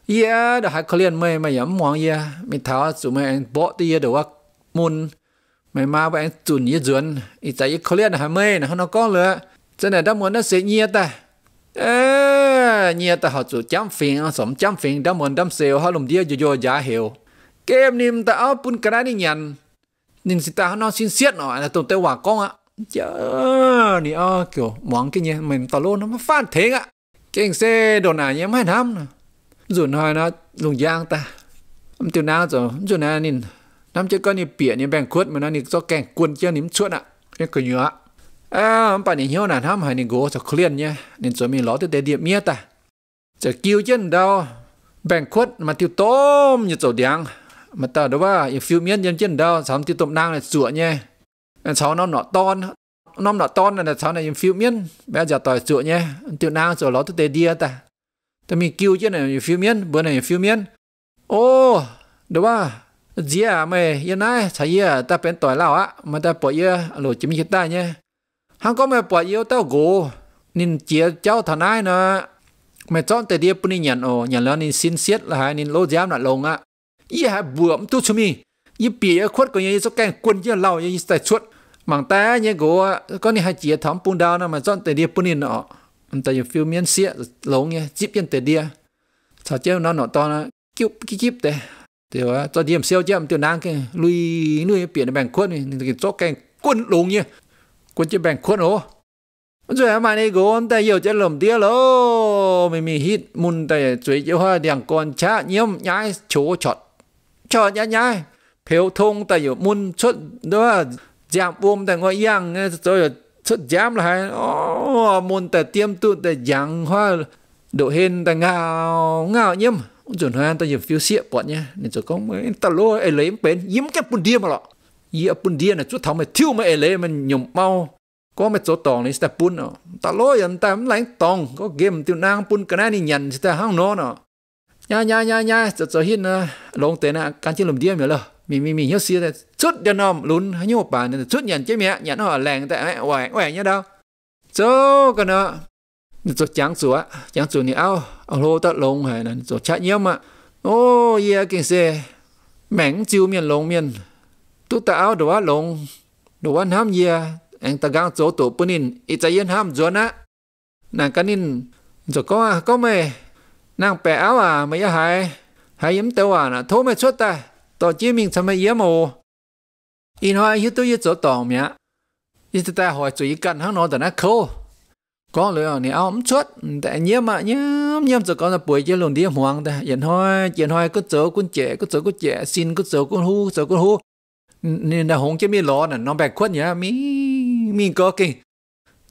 เยอะเดี๋ยวหาเขาเลียนไม่มาหย่ำมองเยอะมีเท้าจุ่มแองโบตีเดี๋ยวว่ามุนไม่มาไปแองจุนยี่จวนอีใจเขาเลียนหาไม่นะเขาเนาะก็เลยจะไหนได้หมดนั่นเสียเงียแต่เออ ta ta họ chủ chăm phiền sớm chăm phiền đám mòn đám xèo họ lùm dia dù dù giá hiểu kem nim ta áo pun cái này nhận nhưng si ta nó xin xiết nó là tụi tao hòa con ạ Chờ nị o kiểu món cái nhỉ mình tao luôn nó mà phan thế ạ cái xe đồ nào nhé mấy năm rồi nói nó lùng giang ta ông tiêu nào rồi rồi nè nín năm chơi con nín bịa nín bèn khuất mà nó nín do kẻ quân chơi nín chuột ạ cái cười nhựa à ông bà nín hiếu nào tham hay nín gỗ cho clean nhé nín rồi mình ló tới để điểm mía ta จะกิวเย็นดาวแบ่งควดมาติวต้มอยู่เจ้าเดียงมาตาดูว่าอีฟิวเมียนเย็นเย็นดาวสามติวต้มนางเนี่ยจั่วเนี่ยเช้าน้องหนอตอนน้องหนอตอนเนี่ยเช้าเนี่ยอีฟิวเมียนแม่จะต่อยจั่วเนี่ยติวนางจั่วเราตัวเตเดียแต่แต่มีกิวเย็นเนี่ยอีฟิวเมียนเบอร์เนี่ยอีฟิวเมียนโอ้ดูว่าเจียไม่ยันไงใช่เยอะแต่เป็นต่อยเราอะมันแต่ปล่อยเยอะหลุดจิมิคิดได้เนี่ยฮังก็ไม่ปล่อยเยอะเต้ากูนินเจียเจ้าทนายเนาะ mẹ chọn tại địa bên này nhận nhà nhận là nên xin xét là hai nên lô giám là lông á ý hai buộm tu cho mi ý bì ý khuất của nhà số càng quân chứ lâu nhà tại chuột mảng ta nhà của con này hai chị thắm bùn đào nó mà chọn tại địa bên này nọ anh ta dùng phiêu miên xét lông nha chip yên tại địa sao chứ nó nọ to nó kêu kí kíp tệ thì á cho điểm siêu chứ tiểu nang cái lui nuôi biển bảng khuất này thì chỗ càng quân lông nha quân chứ bảng khuất ồ rồi mà này gôn tay yêu chết lầm tia lô mình mình hít mun tay chuối yêu hoa đèn con chá nhiễm nhái chỗ chọt chọt nhái nhái phiếu thông tay yêu mun xuất đó giảm buông tay ngồi yang rồi xuất giảm lại oh, mun tiêm tụ tay yang hoa độ hên tay ngào ngào nhiễm chuẩn hoa tay yêu phiếu xịa bọn nhá nên rồi có mấy ta lô ấy lấy bến yếm cái bùn điên mà lọ yếm bùn điên này chút thằng mày thiếu mày ấy lấy mình nhầm mau có mấy chỗ tòng này ta bún nó ta lôi anh ta không lãnh có game tiêu năng bún cái này nhận ta hăng nó nó nha nha nha nha cho cho hin ờ, lông tên à cán chiến lùm điên mày lo mình mình mình hiểu xí là chút đàn ông lún như một bà nên chút nhận chế mẹ nhận họ làng tại oẻ oẻ nhá đâu cho cái nó cho trắng sủa trắng sủa này ao ao lô lông hay là cho chát nhiễm ô yeah kinh xe mảng miền lông miền tụ ta ao đồ á lông đồ ăn ham yeah anh ta gang chỗ tổ bên in ít chạy yên ham rồi na nàng cái nín giờ có à có mày nàng bẻ áo à mày ya hay hay yếm tàu à nà thô mày xuất ta tổ chỉ mình sao mày yếm mồ in hoa hiếu tôi yết chỗ tổ mía ít ta hỏi chỉ cần hắn nói tận ác khô có lẽ này ông xuất tại nhiễm mà nhiễm nhiễm rồi có là buổi chơi luôn đi hoàng ta hiện hoi hiện hoi cứ chỗ con trẻ cứ chỗ con trẻ xin cứ chỗ con hú chỗ con hú nên là hồng chưa mi lo là nó bẹt khuất nhá mi mình có kì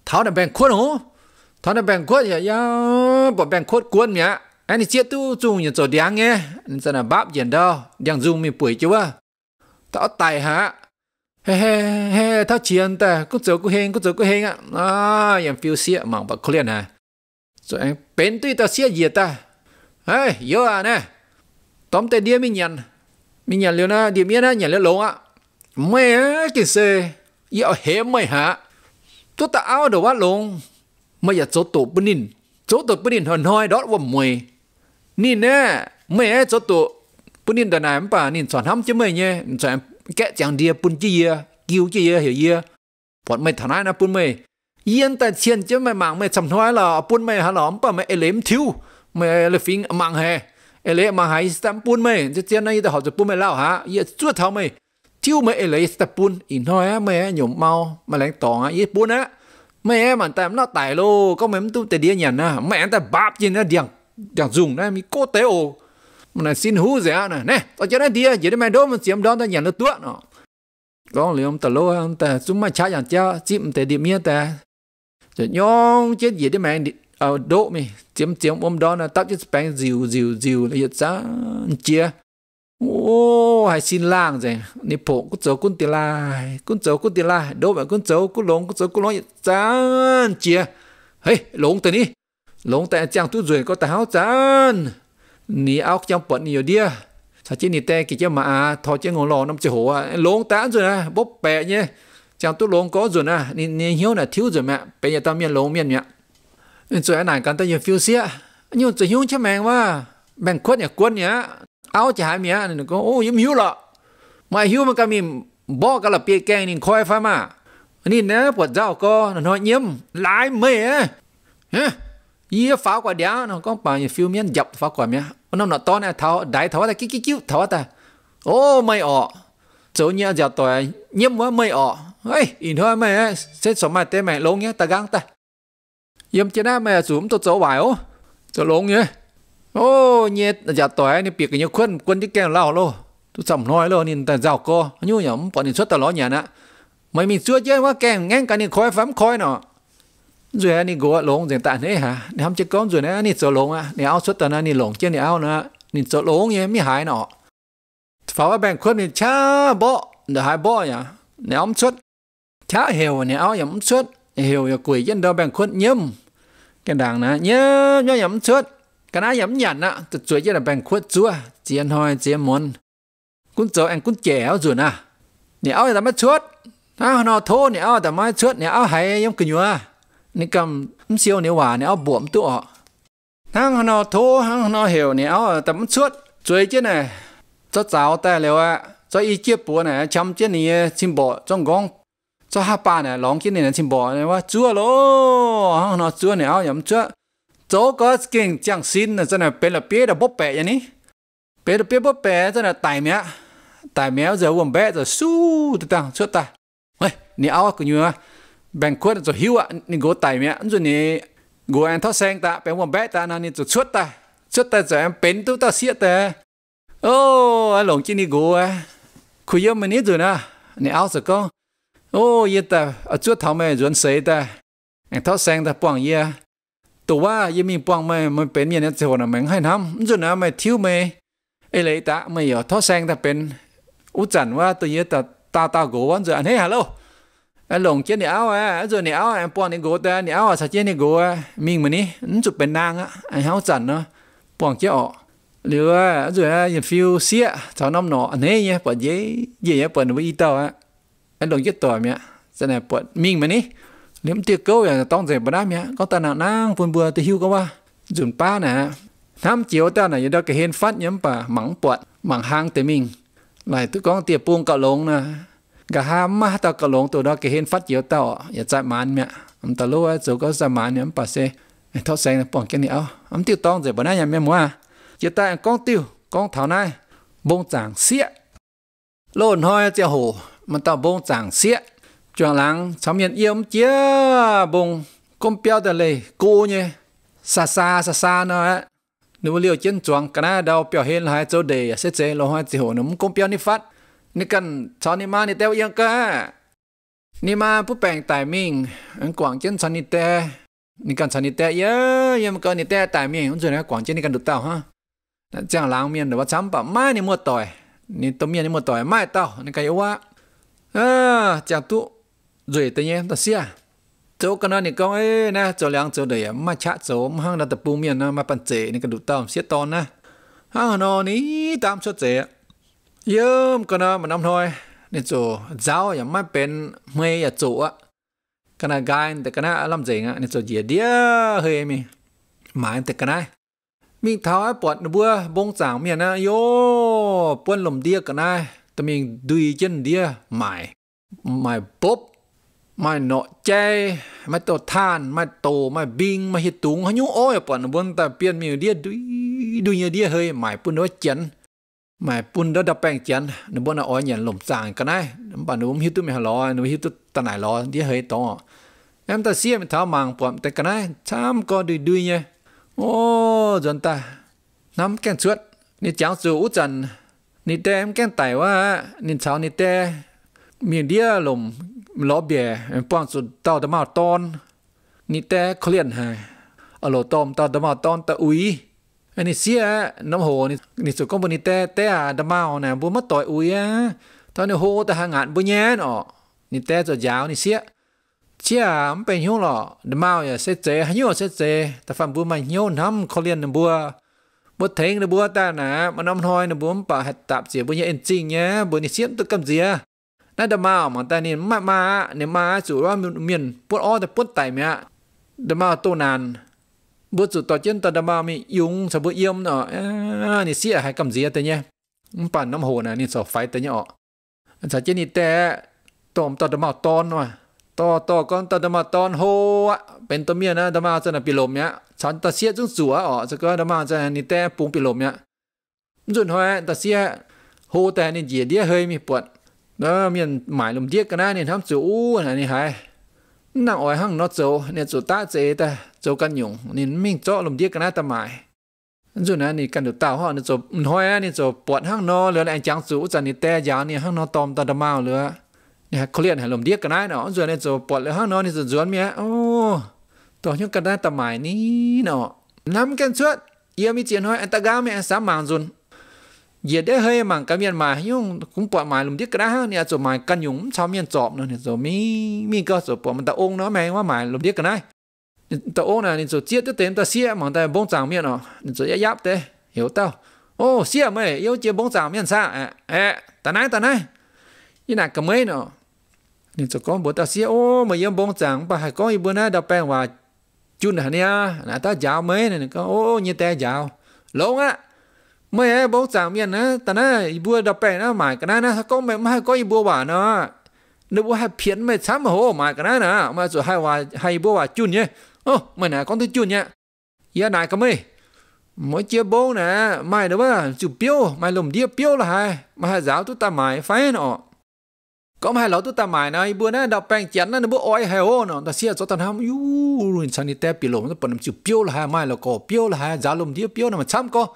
tháo hổ tháo là bèn khuất ya ya bỏ bèn khuất quân nhá anh đi tu chung như chỗ đáng nghe anh sẽ là bắp diện đâu đang dùng mình bụi chứ à tài hả he he he tao chiến ta cứ chỗ cứ hên cứ chỗ cứ hên á à em phiêu xịa mà bà khổ liền anh bén tuy tao xịa gì ta hey yo à nè tóm tay đĩa mình nhận mình nhận liền á đĩa miếng á nhận liền lỗ á mẹ cái xe ยเอาเหมไม่หาตัวตาเอาเดี๋ยวว่าลงไม่อยากโจตัวปนินโจตัวปนินหอนหอยดอดว่ามวย นี่แน่ไม่โจตัวปนินแต่ไหนมันป่านี่สอนทำจะไม่เนี่ยสอนแกะจังเดียปุ่นจีเยกิวจีเยเหี่ยเยปอดไม่ถนัดนะปุ่นไม่เยี่ยนแต่เชียนจะไม่มังไม่สำท้อยหรอปุ่นไม่หลอมป่าไม่เอเลมทิวไม่เลฟิงมังเฮเอเลมังหายสตัมปุ่นไม่จะเจียนในแต่เขาจะปุ่นไม่เล่าฮะเยี่ยจุดเท่าไม่ chiu mấy lấy tập bún in á mấy nhổm mau mà lãng tỏng á bún á mấy mà tạm nó lô có mấy tu tề đĩa nhận á mấy bắp trên nó điằng điằng dùng đó mi cố tế xin hú rẻ nè nè tao cho nó đĩa chỉ để mày đố mà xiêm đó tao nó tuốt nó có ông ta lô ông ta chúng mà chả nhận cha chim tề đĩa mía ta nhong chết gì để ờ, mày đỗ mi chiếm chiếm ôm đó là tao chỉ bánh dìu dìu dìu là giờ sáng chia ô hay xin lang rồi nếp bộ cút cháu cút tiền lại cút cháu cút tiền lại đâu mà cút cháu cút lống cút cháu cút lống chán chia hey lống tên đi lống tại chàng tu rồi có tài tao chán ni áo trong bận nhiều đia sao chứ ni te kia chứ mà thọ chứ ngon lò năm chữ hổ à lống tán rồi à bốc bẹ nhé chàng tu lống có rồi à ni ni hiếu là thiếu rồi mẹ bây giờ tao miên lống miên mẹ rồi anh này cần tao nhiều phiêu xía nhưng chỉ hiếu chứ mẹ mà bạn quất nhà quân nhá áo chỉ hai mía nên có ô yếm hiu lọ mà mà cái mình bỏ cái là bia keng nên khói phá mà nên nè bột rau co nó nói nhiễm lái mê á phá quả đá nó có bà như phiêu miên dập phá quả mía nó nó to nè tháo đại tháo ta kí kí kí tháo ta ô mày ọ chỗ nhà giàu tuổi nhiễm quá mày ọ ấy in thôi mày sẽ sống mà té mày lông nhé ta gang ta yếm chân mày à, xuống tôi chỗ vải ô chỗ lông nhé ô nhiệt giả tỏi nè việc cái nhiều quân quân đi kèm lao lô tôi sầm nói lô nên ta giàu co như nhầm bọn nên xuất ta ló nhà nè mày mình xưa chơi quá kèm ngang cả nên khói phám khói nọ rồi anh đi gọi lộn diện tại này hả để không chơi con rồi nè anh đi sợ lộn à? áo xuất ta nè đi lộn trên để áo nè nên sợ lộn như mi hại nọ phá ว่าแบ่งคนเป็นช้าบ่เดี๋ยวหายบ่เนี่ยเนี่ยอ้อมชุดช้าเหี่ยวเนี่ยเอาอย่าอ้อมชุดเหี่ยวอย่ากุยยันเดาแบ่งคนเยี่ยมกันดังนะเยี่ยมอย่าอ้อมชุด cái này nhắm nhản á từ chuối cho là bèn khuất chúa chỉ ăn hoi chỉ ăn muốn cũng cháu ăn cũng trẻ áo rồi nè à. nè áo là mất chuốt áo nó thô nè áo là mất chuốt nè áo hay giống cái nhua nè cầm siêu nè hòa nè áo buộm tụ ọ thằng nó thô thằng nó hiểu nè áo là tấm chuốt chuối chứ này cho cháu ta liệu ạ cho y chiếc búa này chăm chiếc này xin bò trong gong cho hai ba này lòng chiếc này xin bò này quá chúa lô thằng nó chúa nè áo nhắm chúa chỗ có kinh chẳng xin là cho là bé là bé là bóp bẹ vậy ní bé là bé bóp bẹ cho là tài mẹ tài mẹ giờ quần bé giờ su từ tăng suốt ta ơi nị áo cứ như bèn quất rồi hiu ạ nị gỗ tài mẹ rồi nị gỗ anh thoát sang ta bé quần bé ta nó nị rồi suốt ta suốt ta giờ em bén tu ta xiết ta ô anh lồng trên nị gỗ à cứ yếm mình nít rồi nè nị áo giờ con ô yên ta ở suốt thằng mẹ rồi sấy ta anh thoát sang ta bằng yên ตัวว่ายังมีปวงไม่มันเป็นเนี่ยนะาหนาแมงให้ทำจนนะไม่ทิ้วไม่ไอเลยตาไม่เหยอท้อแซงแต่เป็นอุจันว่า ตัวเยอะแต่ตาตาโกวันจะอันเฮ้ฮัลโหลไอหลงเจยาเนี่ยเอาอจนเนี่ยเอาอปวงเนี่ยโกแต่เนี่ยเอาอสัจเจ้าเนี่ยโก่มิงมันนี่จุดเป็นนางอ่ะไอเฮาจันเนาะปวงเจ้าออหรือว่าจนยังฟิวเสียชาวน้ำหนออันนี้เนี่ยปวดเย่เย่เปิด่มอีเต่าอ่ะไอหลงเจ้ตัวเนี่ยจะไหนปวดมิงมันนี่ nếu tiệc câu là tông dễ bận nhá có ta nào nang buồn bừa thì hưu có ba dùng pa nè tham chiếu ta này đó cái hiền phát nhắm bà mắng bọt mắng hang tới mình lại tụi con tiệp buông cả lồng nè cả ha mà ta cả lồng tụi đó cái hiền phát chiếu tao ya dạ chạy màn nhá, ông ta lúa chỗ có ra màn nhắm bà xe thoát sang là bỏng cái này ao ông tiêu tông dễ bận nhá mẹ mua chỉ ta con tiêu con thảo này bông chàng xịa lộn hoa cho hồ mà tao bông chàng xịa cho lắng trong miền yêu chia bùng con béo đời lì cô nhé xa xa xa xa nó ấy nếu liều chiến chuồng cái này đâu biểu hiện là hai chỗ để sẽ chế lo hoa chỉ hồ nó cũng béo ni phát ni cần cháu ni ma ni teo yên cả ni ma bút bèn tài mình anh quảng chiến cháu ni te ni cần cháu ni te yớ yếm cơ ni te tài mình cũng rồi này quảng chiến ni cần được tao ha chẳng lắng miền được bắt chấm bảo mai ni mua tỏi ni tôm miền ni mua tỏi mai tao ni cái yếu quá à chẳng tu rồi tự nhiên ta xia chỗ cái nó này con ấy na chỗ lăng chỗ để à, mà chạ chỗ mà hang là tập bùm miền mà bàn chế này cái đủ tao xiết to na hang nó ní tam số chế yếm cái nó mà năm thôi nên chỗ giáo ya à, mà bên mê ya à chỗ á cái nó gai thì cái nó làm gì á nên chỗ gì đĩa hơi mi mà thì cái này mình tháo áp bọt nó bữa bông sảng miền á yo quân lồng đĩa cái này tụi mình đuôi chân đĩa mải mải bốp ไม่เนอใจไม่ตัวท่านไม่โตไม่บิงไม่หิตุงหุ้โอ้ยปอนบนแต่เปลี่ยนมีเดียดุยดุยเดียเฮยหมายปุ่นว่าเจันหมายปุ่นดดับแปลงเจันนบนอ้อยเหยียนหล่มสางกันไงปอนนุ่มหิตุไม่หลอนุ่มหิตุตะไหนหลอเดียเฮยต่อแอมตาเสียมันเท้ามังปอมแต่กันไงช้ำก็ดุยดุยเนี่ยโอ้จนตาน้ำแกงชวดนี่เจ้าสู่อุจันนี่แต่แกงไตว่านี่เช้านี่แต่มีเดียหล่มลบย老别帮助到的嘛当，你得可怜哈，阿罗当到的嘛当的้อนตตตตออออโลมมดาะุยันนี้เสียน้ำโหนี่นี่สุดก็บนี่แต่แต่ดมาเนี่ยบุมาต่อยอุยอ่ะตอนนี้โหแต่หางานบุญแย่นอ๋อนี่แต่จะยาวนี่เสียเชี่ยมันเป็นหิวหรอดมาเนี่าเสจเจหิวเสจเจแต่ฟังบุมาหิวน้ำเขาเรียนนบัวบัวเทงนบัวแต่หนามันน้ำหอยนบัวมันป่าหัดตับเสียบุญแย่จริงเนี่ยบุญนี่เสียมตัวกำเสียน่าดม那อ妈嘛，但ต妈妈你妈主มเ不哦的不带面，的นานบสุดต่อเจนตาดมามียุงสบุเยี่ยมเนาะนี่เสียหายกำเสียแต่เนี่ยปั่นน้ำโหนะนี่สอไฟแต่เนี่ยออกสาเจนี่แต่ตอมตาดมาตอนว่ะต่อต่อก่อนตาดมาตอนโห เป็นตัวเมียนะดมาจะน่ะปิลมเนี่ยฉันตาเสียจึงสัวออกสก็ดมาจะนี่แต่ปุงปิลมเนี่ยจุนหัวตาเสียโหแต่นี่เยียเดียเฮยมีปวดนะมีนหมายลมเดียกกันนะเนี่ยทำจู่อันนี้หายน่งอ้อยห้องนอโจูเนี่ยจู่ตาเจแต่จูกันยงนี่มิ่งเจาะลมเดียกกันนะแต่หมายจู่นะนี่กันดูตาห่อเนี่จู่ห้อยนี่จู่ปวดห้องนอเหลือแรงจังจู่จันนี่แต่ยาวเนี่ยห้องนอตอมตาดมาวเหลือเขาเรียนให้ลมเดียกกันได้เนาะส่วนนี้จะปวดเลยห้องนอนนี่จนสวนเมียโอ้ต่อยกันได้แต่หมายนี้เนาะน้ำกันชวดเยี่ยมีเจียนห้อยอันตรกามีอันสามหมางจุน giờ để hơi mà cái miền mà nhưng cũng bỏ mà lùm tiếc cái đó nè rồi mà căn nhúng sau miền trộm nữa nè rồi mi mi cơ rồi bỏ mình ta ôn nó mày quá mà lùm tiếc cái này ta ôn này nè rồi chia tới tên ta xia mà ta bông trắng miền nó rồi giáp giáp thế hiểu tao ô xia mày yêu chia bông chảo miền xa ẹ ta này ta này, như nào cái mấy nó nè rồi con bữa ta xia ô mày yêu bông trắng, bà hay con bữa này đập bèn và chun hả nè là ta giáo mấy này có ô như ta giáo lâu á mấy ai bố giảm miền á ta na bùa đập bè na mãi cái na na có mẹ mai có bùa bà nó nếu bùa hai phiến mẹ sắm hồ mãi cái na nè mà rồi hai hòa hai bùa bà chun nhé ô mày nè con thấy chun nhé giờ này có mấy mỗi chia bố nè mày đâu mà chụp biếu mày lùm đĩa biếu là hay, mà hai giáo tụi ta mãi phải nọ có hai lão tụi ta mãi này bữa nè đập bèn chén nè bữa oi hai ô nọ ta xia cho tao ham yu rồi sao đi tép bị lộn nó bận chụp biếu là hay, mày là cổ biếu là hay, giáo lùm đĩa biếu là mà chăm có.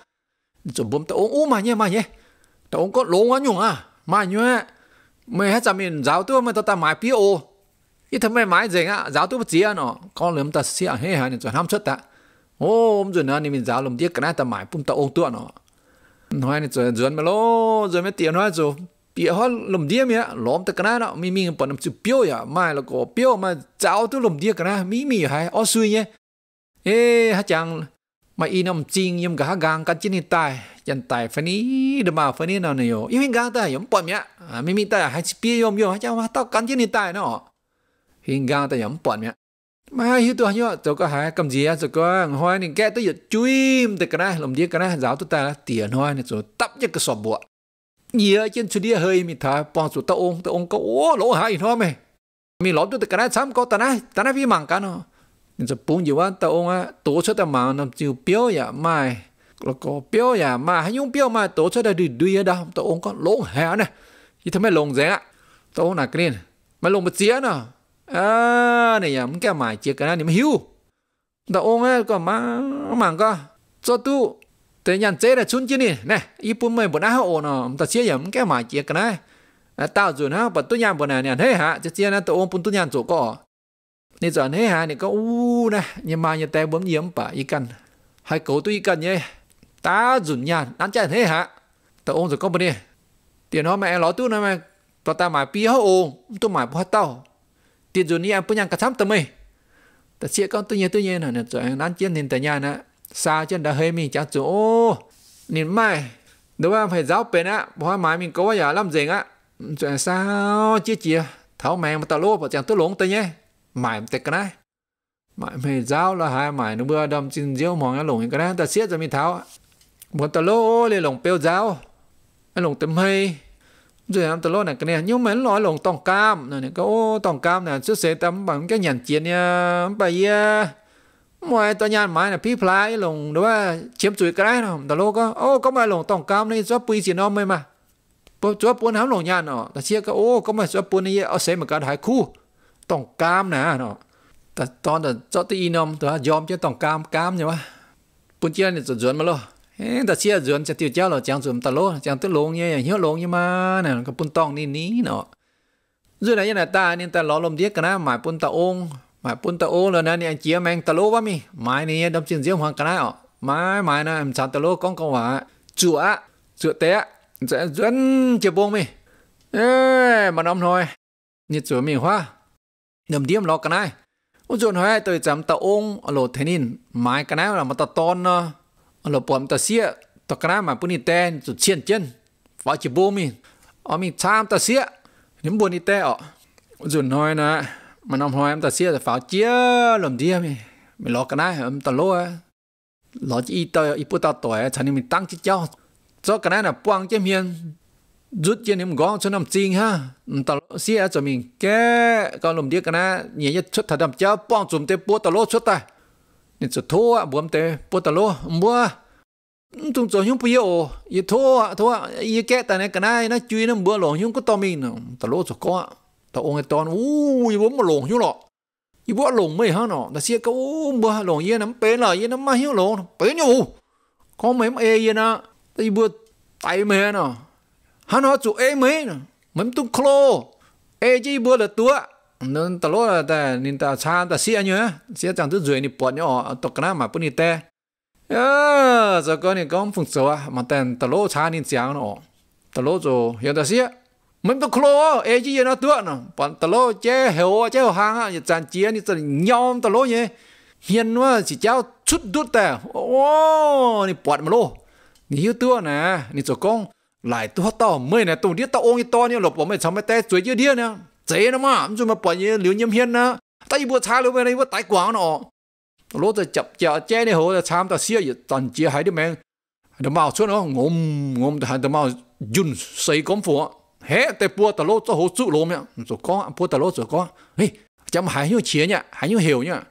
总不们我我嘛耶嘛耶，但我个龙啊用啊嘛耶，没还咱们早都没到达买皮哦，一他妈买人啊，早都不接呢，讲了么达些嘿还能转他们出的，哦我们转那你们早了么点跟那达买不到欧多呢，那你转转么咯，转么点那做。别好弄点咩，弄得个那了，明明把那就表呀，买了个表嘛，早都弄点个那，明明还二水呢，哎，还讲。mà inom chín yom gà gang kan chini tai chân tai phani de ma ní na này yo yom gà tai yom pom ya ah, mi mi tai ha chi pi yom yo ha cha ma tao kan chini tai nó, hin gà tai yom bọt ya mà hiểu tôi nhớ tôi có hai cầm gì á tôi có hoa nên cái tôi giật chui từ cái này làm gì cái này giáo tôi ta là tiền hoa này rồi tấp cho cái sọp bùa nhiều trên chú đi hơi mình thà bỏ chỗ tao ông tao ông có ô lỗ hai nó mày mình lỗ tôi từ cái này sắm có tao này tao này vi mảng cái nó 就本要啊，到啊多出的嘛，那就表呀卖，那个表呀卖，还用表卖多出的对对的，到 ông có lông hè nè, thì thằng mày lông rẻ, tao nà cái này, mày lông một chia nè, à này à, mình cái mày chia cái này mày hiểu, tao ông á còn má mảng cơ, cho tu, thế nhận chế là chun chứ nè, nè, ít bún mày bữa nãy ổn nè, tao chia giờ mình cái mày chia cái này, à, tao rồi bữa tôi nhận bữa này nè, thế hả, chia nè tao ông bún tôi nhận chỗ có nên giờ thế 네 전에 하니까 우나 니마니 때범 니엄빠 이깐 hay cố tuy cần hai tôi cần nhé ta dùng nhà ăn chạy thế hả ta ôm rồi có bữa đi tiền nó mẹ lo tu nó mẹ tao ta mà pi hậu ô tôi mà bắt tao tiền dùng đi em bây giờ cả sắm tao mày ta sẽ con tự nhiên tự nhiên là rồi ăn chiến nên tại nhà nè xa chân đã hơi mình chắc chỗ nên mai đúng không phải giáo bền á bỏ mãi mình có giờ làm gì á rồi sao chia chia tháo mẹ mà tao lô bỏ chẳng tôi lộn tôi nhé mải tê cái này mải mày giáo là hai mải nó bữa đâm xin diêu mong nó lồng cái này ta xiết ra mi tháo muốn ta lô lên lồng peo giáo anh lồng tấm hay rồi em ta lô này cái này nhưng mà nó lồng tòng cam này cái ô tòng cam này xuất xế tấm bằng cái nhàn chiến nha bây mọi tòa nhàn máy là phi phái lồng đúng không, chiếm chuỗi cái này nó ta lô có ô có mày lồng tòng cam này do pui chỉ nó mới mà cả hai ปุ๊บจวบปูนหามหลงยานอ๋อแต่เชียก็โอ้ก็มาจวบปูนนี่เอาเสมาการหายคู่ต้องกามนะเนาะ แต่ตอนแต่เจ้าตีนอมตัวยอมจะต้องกามกามเนี่ยวะปุ่นเจ้าเนี่ยจวนมาล้อเฮ้แต่เชี่ยจวนจะติวเจ้าหรอจังจวนตะโลจังตื้อลงเนี่ยเหี้ยลงยี่มาเนี่ยก็ปุ่นต้องนี่นี้เนาะด้วยนะยันตาเนี่ยแต่ล้อลมเดียกันนะหมายปุ่นตะองหมายปุ่นตะโอแล้วนะเนี่ยเจียแมงตะโลวะมีหมายนี่ดำจินเจียงหังกันนะอ๋อหมายหมายนะฉันตะโลก้องกว่าจั่วจั่วเตะจะจวนเจียบงมีเอ้มันน้อมหน่อยนี่จั่วมีวะ nầm điểm lo cái này ông dồn hỏi tôi chấm ông ở lộ thế nên cái này là mà tàu ton ờ, ở lộ bom tàu xia cái này mà bún đi tên tụt xiên chân phải chỉ bố ờ, mình ở mình tham tàu xia nếu buồn đi tên ở dồn hỏi nè mà năm hỏi em tàu xia phải chia làm điểm mình mình lo cái này em tàu lô lo chỉ tờ ít bút tàu tuổi cho nên mình tăng chỉ cho cho cái này là buông chế miên rút chân em gõ cho nằm chinh ha tao xia cho mình cái con lùm điếc cái nhẹ nhất chút thật đầm cháu bong chùm tê bố ta lô chút ta nên cho thô à buông tê bố ta lô mua chúng cho nhung bây giờ y thô á, thô à y cái ta này cái na, nó chui nó bữa lỏng nhung có tao mình tao lô cho có ta ông ấy toàn u y bố mà lỏng nhung lọ y bố lỏng mấy ha nọ tao xe cái u bữa lỏng y nắm bé là y nắm mà hiếu lỏng bé nhau có mấy em e y na tao y bữa tay mẹ nọ hắn họ chủ em ấy mình tung khlo e chỉ bữa là tua nên ta lúa ta nên ta xa ta xia nhớ xia chẳng thứ dưới này bọn nhỏ tộc cái mà bữa này ta à giờ có này con phụng sửa mà tên ta lúa xa nên sáng nó ta lúa rồi hiện ta xia mình tung khlo e chỉ nó tua nó bọn ta lúa che hiểu che hiểu hàng á chẳng chia như ta nhom ta lúa nhé hiền quá chỉ cháu chút đút ta ô này bọn mà lô 你又多呢？你做工。lại tu tao mới này tu điếc tao ong to nè lộc bỏ mày sao mày té chuối chưa điếc nè dễ nó mà chúng mà bỏ như liều nhiễm hiên nè tay vừa xa liều bên này vừa tay quá nó lỗ giờ chập chợ che này hồ là chăm ta xia giờ chia hai đứa mẹ đứa mau nó ngồm ngồm hai đứa mau dùn xây cấm hé tê bùa tao lỗ cho hồ trụ lỗ mẹ rồi có bùa tao lỗ rồi có hey chăm hãy hiểu chia nhá hãy hiểu hiểu nhá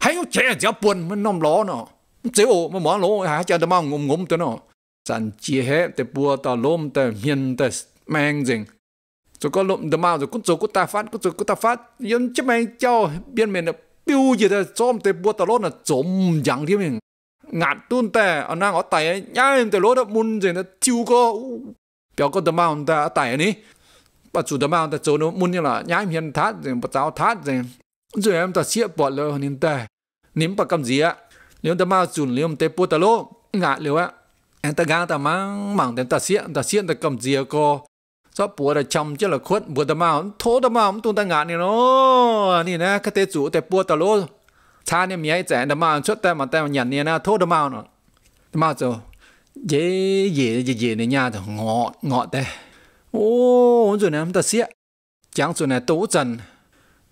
hãy hiểu chia chỉ buồn mới nằm ló nó dễ ổ mà mỏ lỗ hả cho đứa mau ngồm ngồm tới chẳng chi hết để bùa ta lôm tao miền tao mang dình rồi có lộm đầm ao rồi cũng rồi cũng ta phát cũng rồi cũng ta phát yên chấp mày cho biên mình là biu gì đó xóm tê bùa tao lốt là chồm chẳng thế mình ngạt tuôn tè ở nang ở tay ấy nhá em tê lốt mun gì nó chiu có biểu có đầm ao ta ở tay này bà chủ đầm ao ta chỗ nó mun như là nhá em hiền thát rồi bà tao thát rồi rồi em ta xịa bọt lơ nên ta, nín bà cầm gì á nếu đầm ao chùn nếu em tê bùa tao lốt ngạt liệu á anh ta gang ta mang mảng đến ta xiên ta xiên ta cầm dìa co cho bùa ta chăm chứ là khuất bùa ta mau thô ta mau tung ta ngã này nó nè nè cái tế chủ tế bùa ta lô cha nè mía trẻ ta mau xuất ta mà ta nhận nè nè thô ta mau nó ta mau rồi dễ dễ dễ dễ nè nhà thì ngọt ngọt đây ô rồi nè ta xiên chẳng rồi này tố trần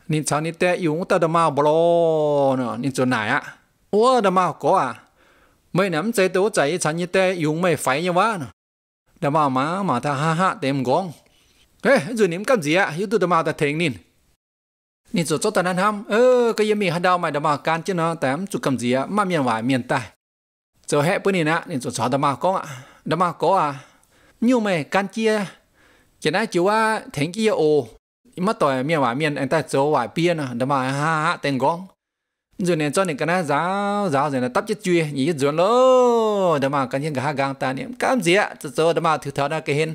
nên sao nên té yếu ta ta mau bò nè nên chỗ này á ô ta mau có à mấy năm chế tố chạy chán như tê dùng mấy phải như vã đã mà má mà ta ha ha tem gong ê rồi nếm cam gì ạ à? yêu tụi ta mà ta thèn nín nín rồi cho ta ăn ham ơ cái gì mình hạt đau mày đã mà can chứ nó tám chụp cam gì ạ mà miền vải miền tài giờ hẹ bữa nín ạ nín rồi cho ta mà có ạ đã mà có à nhưng mày can chia chỉ nói chịu á thèn kia ô, mà tỏi miền vải miền anh ta chỗ vải biên à đã mà ha ha tem gong rồi này cho nên cái na giáo giáo rồi là tấp chết chui nhỉ rồi lô đó mà cái những cái gang ta niệm cảm gì ạ cho cho đó mà thử thao ra cái hình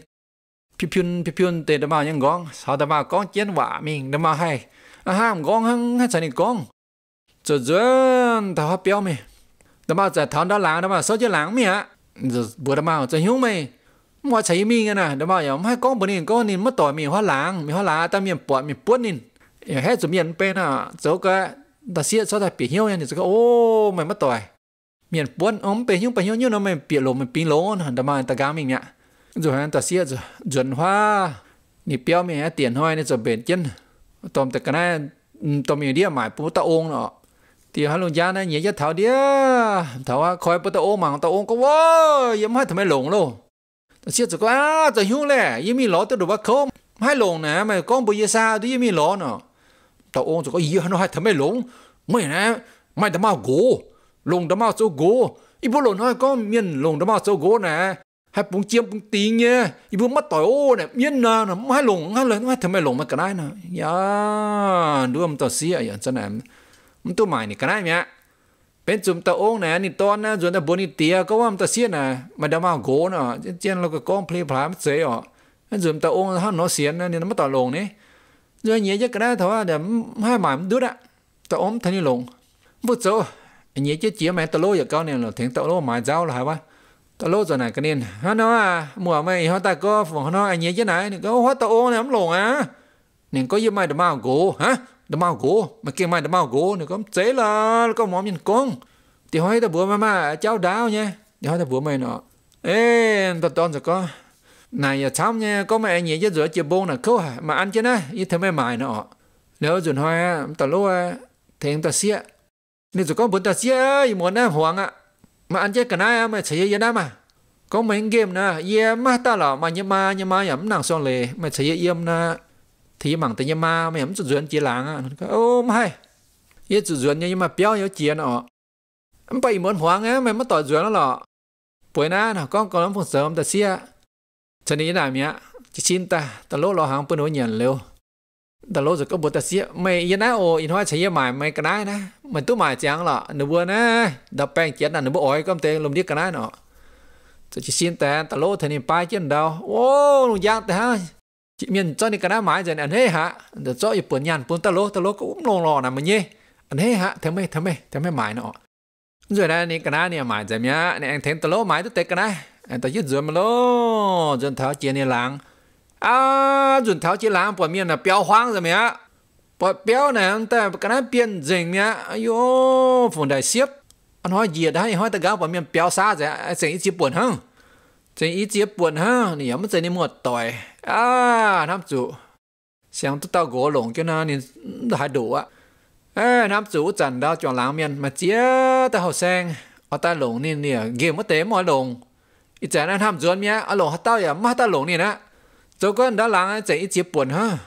piu piu piu piu tê đó mà những con sao đó mà con chiến vả mình đó mà hay à ha gong hăng hay sao này con, cho rồi thao hấp béo mày đó mà giờ thao đó là đó mà số chứ láng mày ạ rồi bữa đó mà cho hiếu mày mua chạy mi cái nè đó mà giờ hai con bữa nay con nên mất tội mình hoa láng mình hoa lá ta mình bọt mình bút nên hết rồi mình bên à chỗ cái ta xia cho ta bị hiu nha thì cái ô mày mất tội miền buôn ông bị hiu bị hiu như nó mày bị lộ mày pin lộ hẳn ta mà ta gam mình nhá rồi hắn ta xia rồi chuẩn hoa nị béo mày tiền hoa nên rồi bền chân tôm ta cái này tôm mình đi mãi bút ta ôn nọ thì hắn luôn giá này nhảy cho thảo đi thảo à khỏi bút ta ôn mà ta ôn có wow yếm hai thằng mày lộn luôn ta xia có à ta hiu lẹ yếm mi lỗ ta đủ bắt không hai lộn nè mày con bùi xa đi yếm mi lỗ nọ ต่องจะก็ยี่หันให้ทำไม่ลงไม่นะ ไม่ทำมาโกลงทำมาโจโกอีบุกหล่นใหก็เมียนลงทำมาโจโกนะให้ปุงเจียมปุงตีเงี้ยอีบุกมาต่อยโอ้เนี่ยเมียนนานะไม่ให้ลงให้เลยไม่ทำไม่ลงมันก็ได้นะยาดูมันต่อเสียอย่างจะั้นมันตัวใหม่นี่ก็ได้เนี่ยป็นจุ่มตะองนะนี่ตอนนะส่วนตะบนี่เตียก็ว่ามันตะเสียนะมาดามาโกนะเจนเราก็ก้องเพลีพลามเสียอ่ะจุ่มตะองถ้าหนอเสียนะนี่มันต่อลงนี่ rồi nhẹ chứ cái đó thôi để hai mà đứa đó tao ốm thấy lộn vượt chỗ, nhẹ chứ chỉ mẹ tao lôi giờ con này là tiếng tao lôi mà rau là hả ba tao lôi rồi này cái nên hả nó à mùa mày họ ta có phòng nó nhẹ chứ này có hóa tao ôm này không lộn à nên có gì mày được mau gỗ hả được mau gỗ mày kêu mày được mau gỗ nữa có chế là có món nhìn con thì hỏi tao bữa mà mà cháu đáo nha thì hỏi tao bữa mày nọ, ê tao tôn rồi có này à, thăm nha có mẹ nhỉ chứ rửa chìa bông là cứu hả mà ăn chứ na như thế mẹ mài nọ nếu dùn hoa ta lô thì em ta xia nếu rồi có bốn ta xia thì muốn na hoàng ạ mà ăn chứ cả na mà chơi vậy đó mà có mấy game nè ye má ta lò mà nhưng ma nhưng ma yếm nàng xong lề mà chơi chỉ yếm nè thì mảng tới nhưng ma mà yếm chuột duyên chỉ làng á ô mai ye chuột duyên nhưng mà béo yếu chia nọ em bảy muốn hoàng á mày mất tỏi duyên nó lò buổi na nào con còn lắm phục sớm ta xia Senina mia, cinta, talo lo hang penuh nyen leo. Talo zo ko bota sia, mai yena o in hoa chaya mai mai kana na. Mai tu mai chang la, nu bua na, da pang chết na nu bua oi kom te lum dia kana no. Zo chi cinta, talo thani pa chen dao. Wo, lu yang ta. Chị miền cho nên cái đá mái rồi anh hết hả, để cho ý buồn nhàn buồn ta lố ta lố cũng lò lò nằm mà nhé, anh hết hả, thế mấy thế mấy thế mấy mái nọ. Rồi đây này cái đá này mái rồi nhá, này anh thấy ta lố mái tôi tết cái đá, anh ta yết rồi mà lo dân tháo chiến nên lang, à dân tháo chiến lang, bọn miền là béo hoang rồi mẹ bọn béo này anh ta cái này biến dình mẹ ayo phun đại xiếp anh hỏi gì đấy hỏi ta gặp bọn miền béo xa rồi anh sẽ ít chia buồn hơn sẽ ít chia buồn hơn thì em sẽ đi mua tỏi à nam chủ xem tôi tao gõ lồng cái nào nì, đã đủ á à, nam chủ chẳng đau cho lang miền mà chia ta hậu sang ở ta lồng nì nì, game mất tế mọi lồng ít chả nên tham dọn mía à lồng hắt tao ya mắt tao lồng nè cho con đã lắng chạy ít chiếc buồn ha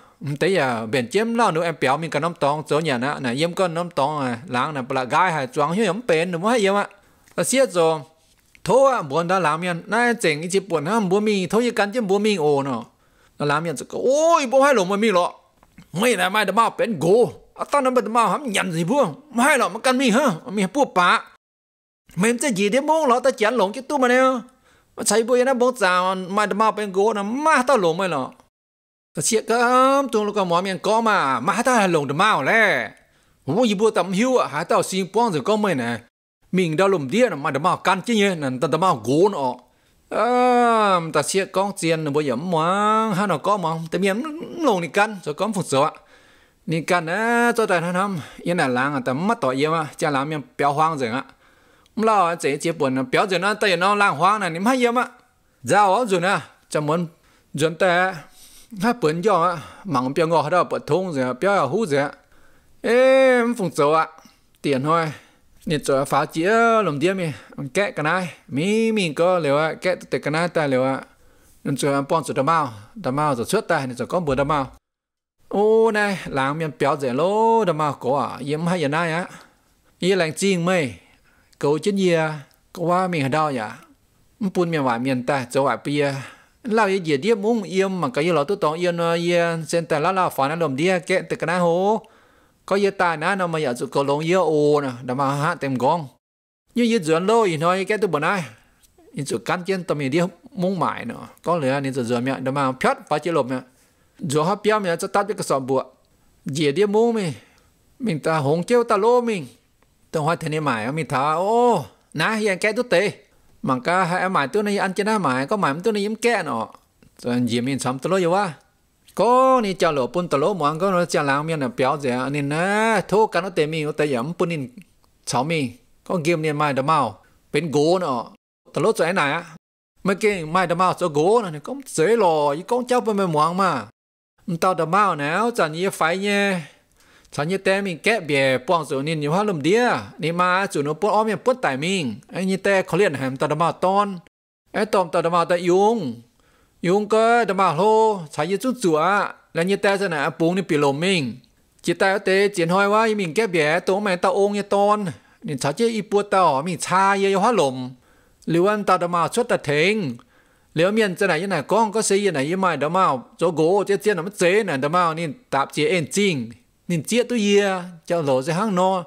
tới giờ biển chém lo nữa em béo mình cả nấm tòng, cho nhà nè nè yếm con nấm tòng à lắng nè bà gai hay choáng hiếu yếm bền đúng không hay yếm ạ ta xiết rồi thôi à buồn đã làm miền nay chỉnh ít chiếc buồn ha buồn mình thôi như cắn chiếc buồn mình ồ nọ nó làm miền ôi bố hai lồng mà mình lọ mấy là mai đã mau bền gỗ à tao nó bền mau hắm nhận gì buông mai lọ mà cắn mình ha mình buộc bả mềm sẽ gì để mông lọ ta chán lồng cái tu mà nè าใช้บุยนะบงจานมาดมาเป็นโกนะมาต้าหลงไม่หรอกก็เชียกันตรงลูกหมอมีงก็มามาต้าหลงดมาเลยผมว่าอยู่บัวตํหิวหาต้าซิงป้องจะก็ไม่นะมิงดาวลมเดียนมาดมากันจริงเนี่ยนั่นดมาโกนอ่ะเอ่าแต่เชียกองเจียนบ่ยมมังฮานอก็มองแต่เมียมลงนี่กันจะก็ฝึกสือนี่กันนะจะแต่ทำยันหลังแต่มาต่อเยอะมาจะหลังเมียเปียวฟ้างเสิงอ่ะ老这结本呢，标准呢，带那浪花呢，你们还有吗？然后就呢，咱们人带还本叫啊，忙标我还到不通人，标要胡人，哎，风走啊，点开。你做发姐弄点咪，改个呢，咪咪个了啊，改得个呢，带了啊，你做帮助的猫，的猫就出带，你做干部的猫。ô này làm miền béo rẻ lô đó mà có à yếm hay là này á y lành chiên mày cầu chết ye có qua mình đâu nhỉ bún miền vải miền ta chỗ vải bia lao ye ye điệp mông yếm mà cái ye lão tu tòng yên nó ye sen ta lão lão phản nó lầm điệp kẹt từ cái na hố có ta na nó mà chỗ cầu lông ye ô nè đâm mà hát tem gong như ye dưỡng lôi nói cái tu bữa nay in chỗ cắn chân tầm điệp mông mải nữa có lẽ nên chỗ dưỡng miệng đâm mà phết phá chế lộp miệng chỗ hấp bia miệng tát cái sọm bùa ye điệp mông mình mình ta hống kêu ta lô mình tôi hỏi thế này mày ông mi thở ô nà hiện cái tôi tê mà cả hai em mày tôi này ăn trên đó mày có mày tôi này yếm kẹ nọ rồi mình sống tôi lối quá có ni cho lộ bún tôi lối mà có nó làm miếng là béo gì nên nè à, thô cả nó tê mi nó yếm bún nên sáu mi có game nên mày đã mau bên gỗ nọ tôi lối này á mấy cái mày đã mau cho gỗ này cũng dễ lò với con cháu bên mày muộn mà tao đã mau nào chẳng như phải nha สัญญาเต่มิงแกเบียป้องสูนินอยู่หัลลมเดียนี่มาจุนป้นอ้อมยังป้นไตมิงไอ้นี่เต้เขาเลียนแหมตอดมาตอนไอ้ตอมตอดมาตะยุง ยุงก็ดมาโลสายยจุจัวและนี่เต้สนมปูงนี่ปีลมมิงจิตใต่เตเจียนห้อยว่ามิงแกเบียตัวแม่ตาองยี่ตอนนี่ชาเจอีปวดตามิงชาเยยหัลลมหรือว่าตอดมาชดตะเทงเหลือวเมียนจะไหนยังไหนก้องก็เสียยังไหนยี่ไม่ดมาโจโกเจียนน่ะมันเจน่ะดมานี่ตับเจียเอนจริง nên chia tôi gì cho lộ ra hang nó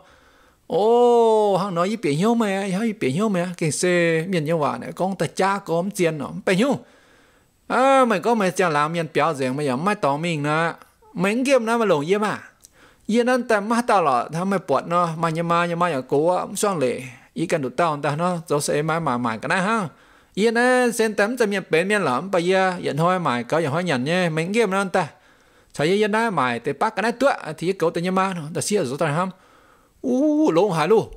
ô hang nó y biển hiếu mẹ y biển hiếu mẹ cái xe miền nhau hòa này con ta cha có tiền nó biển hiếu à mày có mày cha làm miền béo gì mày dám mày tỏ mình nè mày kiếm nó mà lộn gì mà yên anh ta mà ta là thằng mày bọt nó mà như mà như mà nhà cố xoang lệ ý cần được tao ta nó dấu sẽ mãi mà mãi cái này ha yên á sen tắm cho miền bên miền lỏng bây giờ hiện thôi mày có giờ hỏi nhận nhé mày kiếm nó anh ta sa ye na mai te cái kana tu thì cái ko te nyama no da xia rồi ta ham u long ha luôn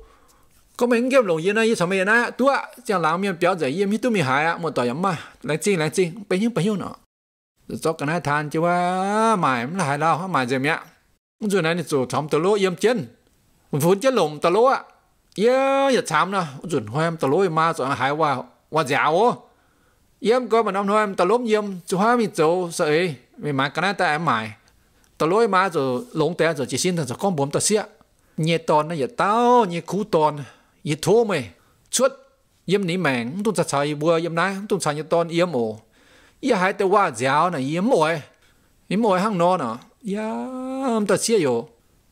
có mấy cái lồng yên này sao mấy na tua chẳng làm miếng béo dễ yên mi tu mi hại à một tỏi mà lại chi lại chi bây nhiêu bây nhiêu nữa cho cái này than chứ ว่าหมายมันหายเราหมายเจียมเนี่ยมันส่วนนั้นนี่ส่วนทอมตะโลเยี่ยมเจนมันฟุ้นจะหลมตะโลอ่ะเยอะอย่าช้ำนะส่วนห้อยมตะโลมาส่วนหายว่าว่าเจ้าเยี่ยมก็มันน้องห้อยมตะโลเยี่ยมจะห้ามีโจเสย vì mà cái này ta em mãi ta lối mà rồi lông té rồi chỉ xin thằng con bấm ta xia nhẹ tòn nó giờ tao nhẹ cú tòn nhẹ thô mày chuột yếm ní mèn tung sa sai bùa yếm nái tung sa nhẹ tòn yếm ổ yếm hai tao qua giáo này yếm mồi yếm mồi hăng nó nọ à? yếm ta xia yo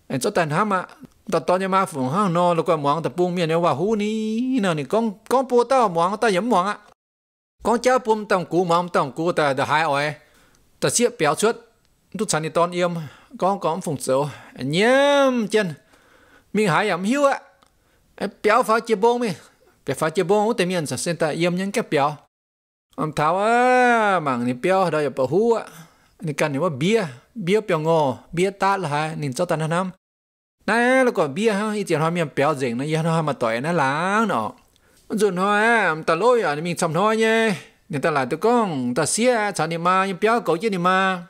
anh cho tàn ham à ta tòn yếm mà phụng hang nó lúc qua mong ta buông miệng nếu vào hú ní nè nè con con bùa tao mong ta yếm mong á con cháu bùm tao cú mong tao cú ta đã hai ỏi ta chia béo chuột tu sản ton yếm có có phụng sầu nhiễm chân mình hãy ẩm hiu ạ béo phá chia bông mi béo phá chia bông tại miền sản sinh ta yếm những cái béo ông tháo á mảng này béo đó là bảo hú ạ nên cần nếu bia bia béo ngô bia ta là hai nên cho ta năm nãy là còn bia ha ít tiền hoa miền béo dẻng nó yên hoa mà tỏi nó láng nọ rồi hoa, ta lôi à mình xong thôi nhé người ta lại tôi con ta xia chả niệm mà nhưng béo cổ chứ niệm mà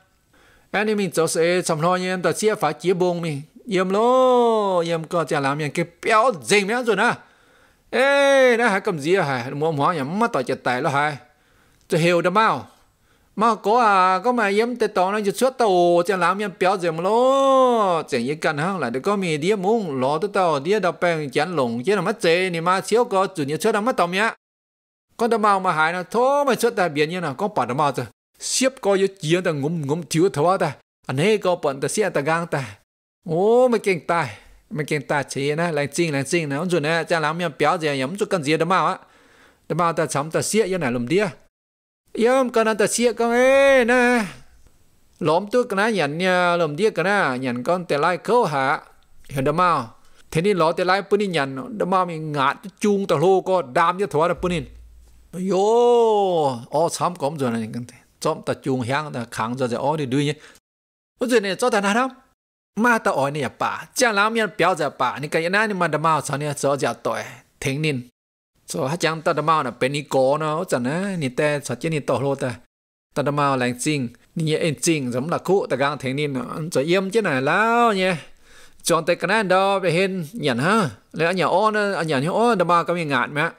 anh em mình cho chồng lo nhưng ta xia phải chia bông mình yếm lô yếm có chả làm những cái béo dình méo rồi nè ê nó hả cầm gì hả mua hóa nhắm mắt tỏi chật tài lo hả cho hiểu được mau mà có à có mà yếm tê tỏ nó chỉ suốt tàu chả làm những béo gì mà lô chẳng như cần hăng lại được có mì đĩa muốn lo tới tàu đĩa đập bèn chán lủng là mất dễ niệm mà xíu có chủ nhật suốt là mất tàu nhá con đầm màu mà hại nó thô mà xuất ta biển như nào con bỏ đầm màu rồi xếp coi như chiến ta ngum ngum thiếu thua ta anh ấy có bọn ta xiết ta gang ta ô mày kinh tài mày kinh tài chỉ na lành chinh lành chinh ông chủ này cha làm miếng béo gì ông à, chủ cần gì đầm màu á đầm màu ta chấm ta xiết như nào lùm đĩa yếm con anh ta xiết con ấy nè lõm tôi cái này nhận nha lùm đĩa cái na nhận con tè lai khâu hạ hiểu đầm màu thế nên lọ tè lai bữa nay nhận đầm màu mình ngạt chung ta lô co đam như thua là bữa nay 요, 어, 참 검전하는 건데. 좀다 중향다 강조자 어디 누이. 어제네 저다 나람 마다 어니야 빠. 장라면 뼈자 빠. 니까 예나니만 다 마오 전에 저자 또에. 땡닌. 저 하장 따다 마오나 베니고나 어잖아. 니때 저진이 떠로다. 따다 마오 랭징. 니에 엔징 좀 라쿠 다강 땡닌. 저 염제나 라오 예. จอนแต่กันนั่นดอไปเห็นอย่างฮะแล้วอันอย่างอ้อนะอันอย่างนี้อ้อนดมาก็มีงานไหม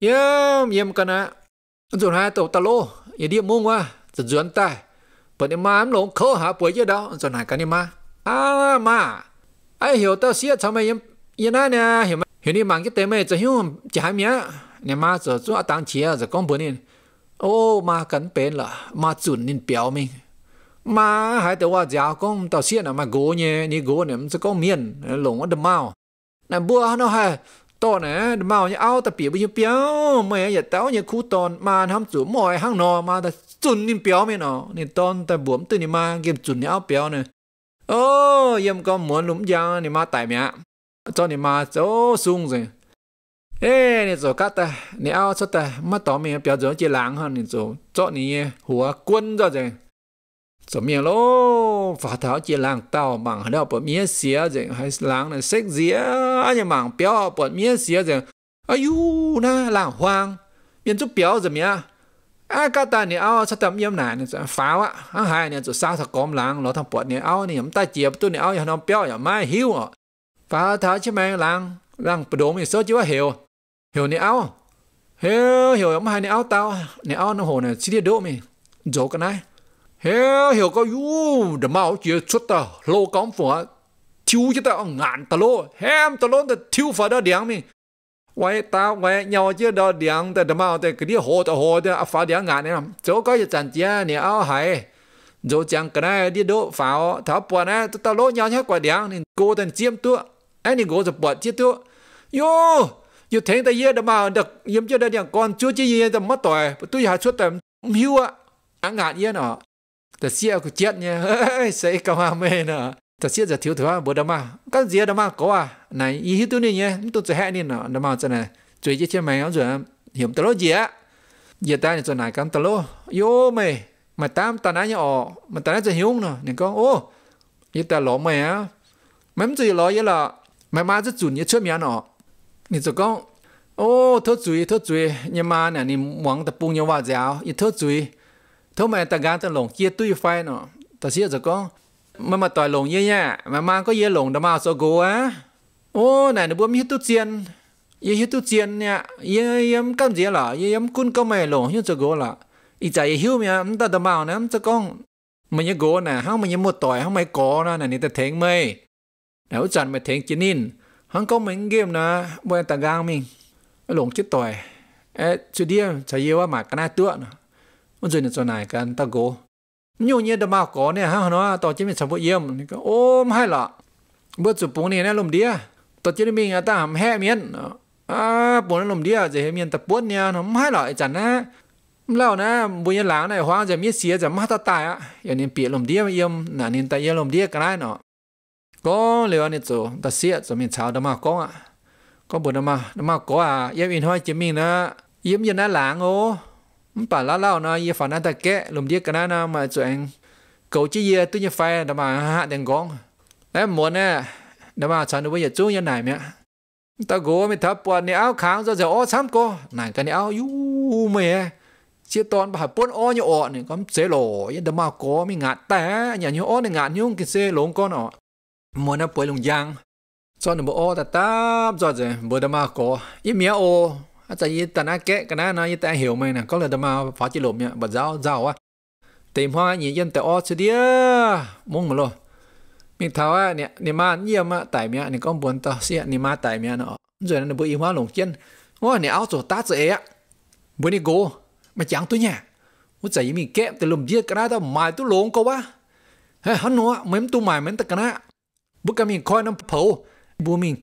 Yếm, yếm cần á. Dùn hai tổ tà lô, yế đi mông qua, dùn dùn tay, bữa nay má em lộn khô hả bởi chứ đó, dùn hai cái má, À má, ai hiểu tao xía cháu mày yếm, yếm ai nè, hiểu mày. Hiểu đi mạng cái tế mày, dùn hiểu chả hai miếng, Nè mà, dùn chú ạ tăng chía, dùn con bữa nè. Ô, mà cần bền là, mà dùn nên béo mình. Mà hai tao qua giáo con tao xía nè mà gỗ nhé, nè gỗ nè, dùn con miên, lộn ở đầm mau. Nè bùa nó hay, to nè mau như ao ta biểu bây giờ biểu mẹ giờ tao như khu tôn, mà tham chủ mọi hang nọ mà ta chun nên biểu mày nọ nên tôn ta buồm tư nín mà kiếm chun áo biểu nè ô yếm có muốn lúm giang nín mà tại mẹ cho nín mà chỗ sung rồi ê nín chỗ cắt ta nín ao cho ta mà tỏ mẹ biểu giống chỉ lãng hơn nín chỗ cho nín hùa quân cho rồi 怎么样喽？发头一人到忙了，不面写人还是人呢？识字啊，人忙表不面写人。哎呦，那人慌，面做表怎么样？啊，个但你熬出点烟奶呢？就发哇，啊还呢就杀他讲人，老他不你熬呢，唔带接不到你熬，要让表也买晓哦。发头去买人，人不懂你说就话晓，晓你熬，晓晓唔系你熬到，你熬那 hồ 呢？吃点多没？做个呢？hiểu hiểu có u để mau chỉ xuất ta lô công phu thiếu chứ ta ngàn ta lô hem ta lô ta thiếu phải đó điện mi vậy ta vậy nhau chứ đó điện ta để mau ta cái đi hồ ta hồ ta à, phở điện ngàn này làm chỗ có cái chăn chia này ao hay rồi chẳng cái này đi đỗ pháo tháo bùa này ta lô nhau nhé quả điện nên cô ta chiếm tua anh đi cô ta bùa chiếm tua yo yo thấy ta ye đã mà được yếm cho đây điện con chưa chỉ gì ta mất tuổi tôi hạ xuất tầm hiu à ăn ngạn yên à แต่เสียกูเจ็ดเนี่ยเฮ้ยใส่กาวาเมน่ะแต่เสียจะ thiếu thừa บ่ดมาก็เสียดมาก็ว่าไหนอีฮิตุนี่เนี่ยมันตัวจะแห่นี่น่ะดมาจะไหนจุยจะเชื่อไหมเอาจะเหี่ยมตะโลเจียเยียตาเนี่ยจะไหนกันตะโลโยเมมาตามตาหน้าเนี่ยออกมาตาหน้าจะหิวน่ะเนี่ยก็โอ้ยี่ตาหลอมเมอ่ะมันจะหลอยี่ละมามาจะจุนยี่เชื่อมียนออกนี่จะก็โอ้ทอดจุยทอดจุยเนี่ยมาเนี่ยนี่หวังตะปูเนี่ยว่าจะเอายี่ทอดจุย thôi mà ta gan ta lồng kia tuy phai nó ta xia rồi có mà mà tỏi lồng như nha mà mang có dễ lồng đâu mà sợ cố á ô này nó bướm hết tu xiên ye hết tu xiên nha ye yếm cam gì là ye yếm cún có mày lồng như sợ cố là ít trái hiu mía ta đâu mà nè ta con mình nhớ cố nè hông mình nhớ một tỏi hông mày có nè này ta thèm mày nào chẳng mày thèm chín nín hắn có mày game nè bơm ta gang mình lồng chết tỏi ê chú đi chả yêu mà cái này tựa nè มันจะเนี่ยจะไหนกันตะโกยูเนี่ยดมาก่อเนี่ยฮะเนาะต่อจิ้มสับเยี่ยมนี่ก็โอ้ไม่ให้ละเบื่อสุปุงนี่นะลมเดียต่อจิ้มมีงะตาหำแห่เมียนอ่าปวดลมเดียจะเห็นเมียนตะปุ่นเนี่ยไม่ให้ละไอ้จันนะเล่านะบุญยหลังในห้องจะมีเสียจะมาตาตายอ่ะอย่างนี้เปียลมเดียมาเยี่ยมน่นี่แต่เยี่ยลมเดียก็ได้เนาะก็เหลือนี่จูตะเสียจะมีชาวดมาก้องอ่ะก็บุญดมาดมาก้ออ่ะเยี่ยมอินห้อยจิ้มมีนะ เยี่ยมยันหน้าหลังโอ้ bà lá lao nó ye phản ta kẹ lùm điếc cái nó mà chuyện anh cậu chỉ ye tôi như phai đó mà hạ đèn gong đấy muốn nè đó mà chọn được bây giờ chú như này mẹ ta gố mới thấp bọn này áo kháng do giờ ô sắm cô này cái này áo yu mẹ chia toàn bà bốn ô như ô này có xế lỗ yên đó mà có mới ngạt té nhà như ô này ngạt như cái xế lỗ con ọ muốn nó bồi lùng giang cho nó bộ ô ta táp rồi giờ bữa đó mà có yên mía ô tại yi ta na ke cái na na như ta hiểu mày nè có lần ta mà phá chỉ lộn nhá bật giáo giáo á tìm hoa nhị dân ta o chứ đi mong mà lo mình thảo á nè nè mà nhiều mà tại mẹ nè con buồn ta xịa nè mà tại mẹ nó rồi nó bữa hoa lồng chân ô nè áo rồi ta sẽ á bữa nè cô mà chẳng tôi nhá muốn chạy mình kẹp từ lùm giết cái đó tao mài tôi lộn câu á hả nó mém tu mài mém ta cái đó bữa cái mình coi nó phổ bữa mình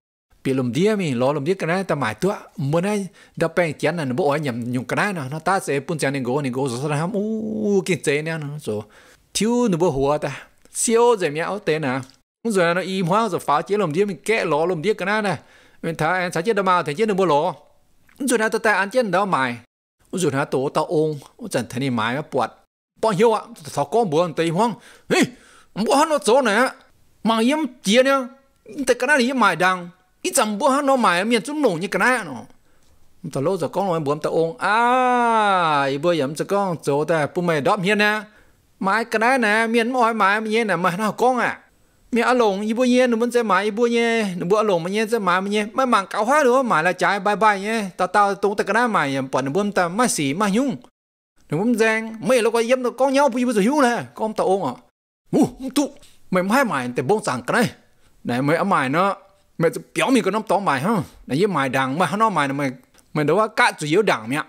bị lùm đĩa mi lo lùm đĩa cái này ta mãi tua muốn ai đập bèn chén này bố ai nhầm nhung cái này nó ta sẽ bún chén này gỗ này gỗ rồi sau đó ham u kinh tế này nó rồi thiếu nó bố hùa ta siêu dễ mèo tế à, rồi nó im hoa rồi phá chén lùm đĩa mình kẹt lo lùm đĩa cái này nè mình thà anh sẽ chết đâu mà thì chén nó bố lo rồi nó ta ta ăn chén đâu mày rồi nó tổ tao ôm chẳng thấy này mãi nó bọt bao nhiêu ạ thảo có buồn tây hoang hì bố nó chỗ này mà yếm chia nè tại cái này yếm mày đang ít chẳng bố nó mày miền chút nổ như cái này nó ta lô giờ con rồi bố ta ôm à ý bố yếm cho con chỗ ta bố mày đọp hiền nè mày cái này nè miền mỏi mãi miền nè mày nó con à mẹ ở lồng ý bố nhé nó muốn sẽ mãi ý bố nhé nó bữa lồng mà nhé sẽ mày mà nhé mày mang cáo hóa nữa mày là trái bye bye nhé ta tao tung ta cái này mày yếm bọn bố ta mày xỉ mày nhung nó muốn giang mày là có em nó con nhau bố giờ hiu nè con ta ôm à mu tu mày mày mày để bông sảng cái này này mày ở mày nó mày biểu mày có nó tóm mày ha này với mày đằng mày nó mày mày mày đâu cá chủ yếu đằng mẹ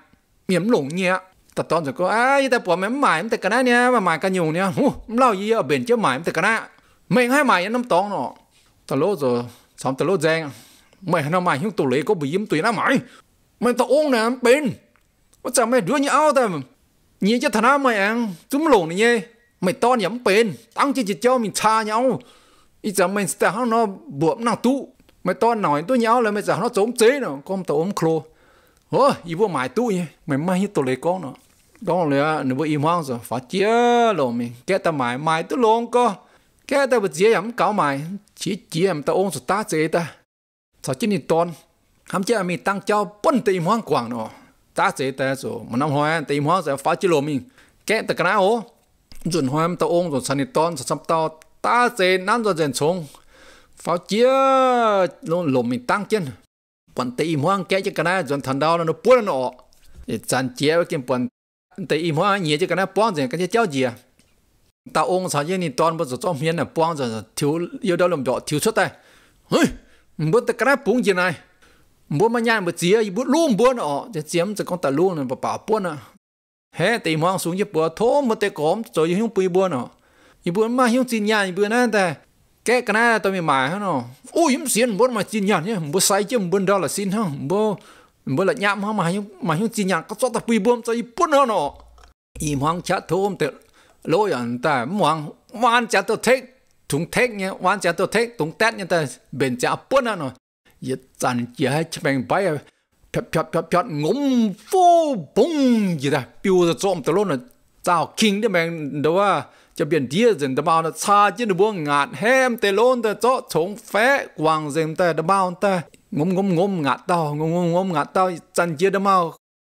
miếng lủng nhẹ ta tóm rồi có à ta bỏ mày mày mày cái này nha mà mày cái nhiều nha lao gì ở bên chứ mày mày cái này mày hai mày nó tóm nó ta lố rồi xong ta lố giang mày nó mày nhưng tụi lấy có bị yếm tụi nó mày mày tao uống nè à, bên ว่าจะไม่ด้วยเนี่ยเอาแต่เนี่ยจะทนาไม่เองจุ้มหลงเนี่ยไม่ต้อนยังเป็นตั้งจิตจิตเจ้ามีชาเนี่ยเอาอีจะไม่แต่ห้องนอบวมนั่งตู้ mày to nói tôi nhau là mày giờ nó trốn chế nó con tao ôm khô ơ y vô mãi tôi nhé mày mai hết tôi lấy con nó đó là nó vô im hoang rồi phải chia lộ mình kẹt tao mãi mãi tôi luôn co kẹt tao bị chia em cáo mãi chỉ chia em tao ôm sụt ta chế ta sao chỉ nên tôn hàm chế mình tăng cho bận tìm hoang quảng nó ta chế ta rồi một năm hoa tìm hoang rồi phải chia lộ mình kẹt tao cái nào chuẩn hoa em tao ôm rồi sao nên tôn sao tao ta chế năm rồi dần xuống pháo chia nó lùm mình tăng chân quần tây hoang cái chứ cái này dọn thằng đau nó bút nó chăn chia cái quần tây hoang nhỉ chứ cái này bón gì cái chứ cháu gì à ta ông sao vậy nè toàn bộ cho miền là bón rồi thiếu yêu đó làm đó thiếu xuất tay hừ bút cái này bún gì này bút mà nhàn một chia bút luôn bút nó chứ chiếm cho con ta luôn là bảo bút à, hết tây hoang xuống như bút thố một tay cóm rồi hiếu bùi bút nó như bút mà hiếu chín nhà như bút này ta cái cái này tôi mới mà hả nó ui im xin bố mà chín nhàn nhé bố sai chứ bố đó là xin hông bố bố là nhảm hông mà nhưng mà nhưng chín nhàn có cho ta quy bơm cho y bún hơn nó im hoang chả thôm tự lối anh ta mong hoàn chả tôi thích chúng thích nhé hoàn chả tôi thích chúng tết nhé ta bên chả bún hơn nó giờ chẳng chả chỉ bằng bay phật phật phật phật ngỗng vô bông gì đó biểu ra ông tự luôn là tao kinh đấy mà đâu à จะเปลี่ยนเดียจันตะบาวนะชาจินบวงงาดแฮมเตลอนแต่เจาะชงแฟกวางเซมแต่ตะบาวแต่งมงมงมงาดเต้างมงมงมงาดเต้าจันเจียตะบาว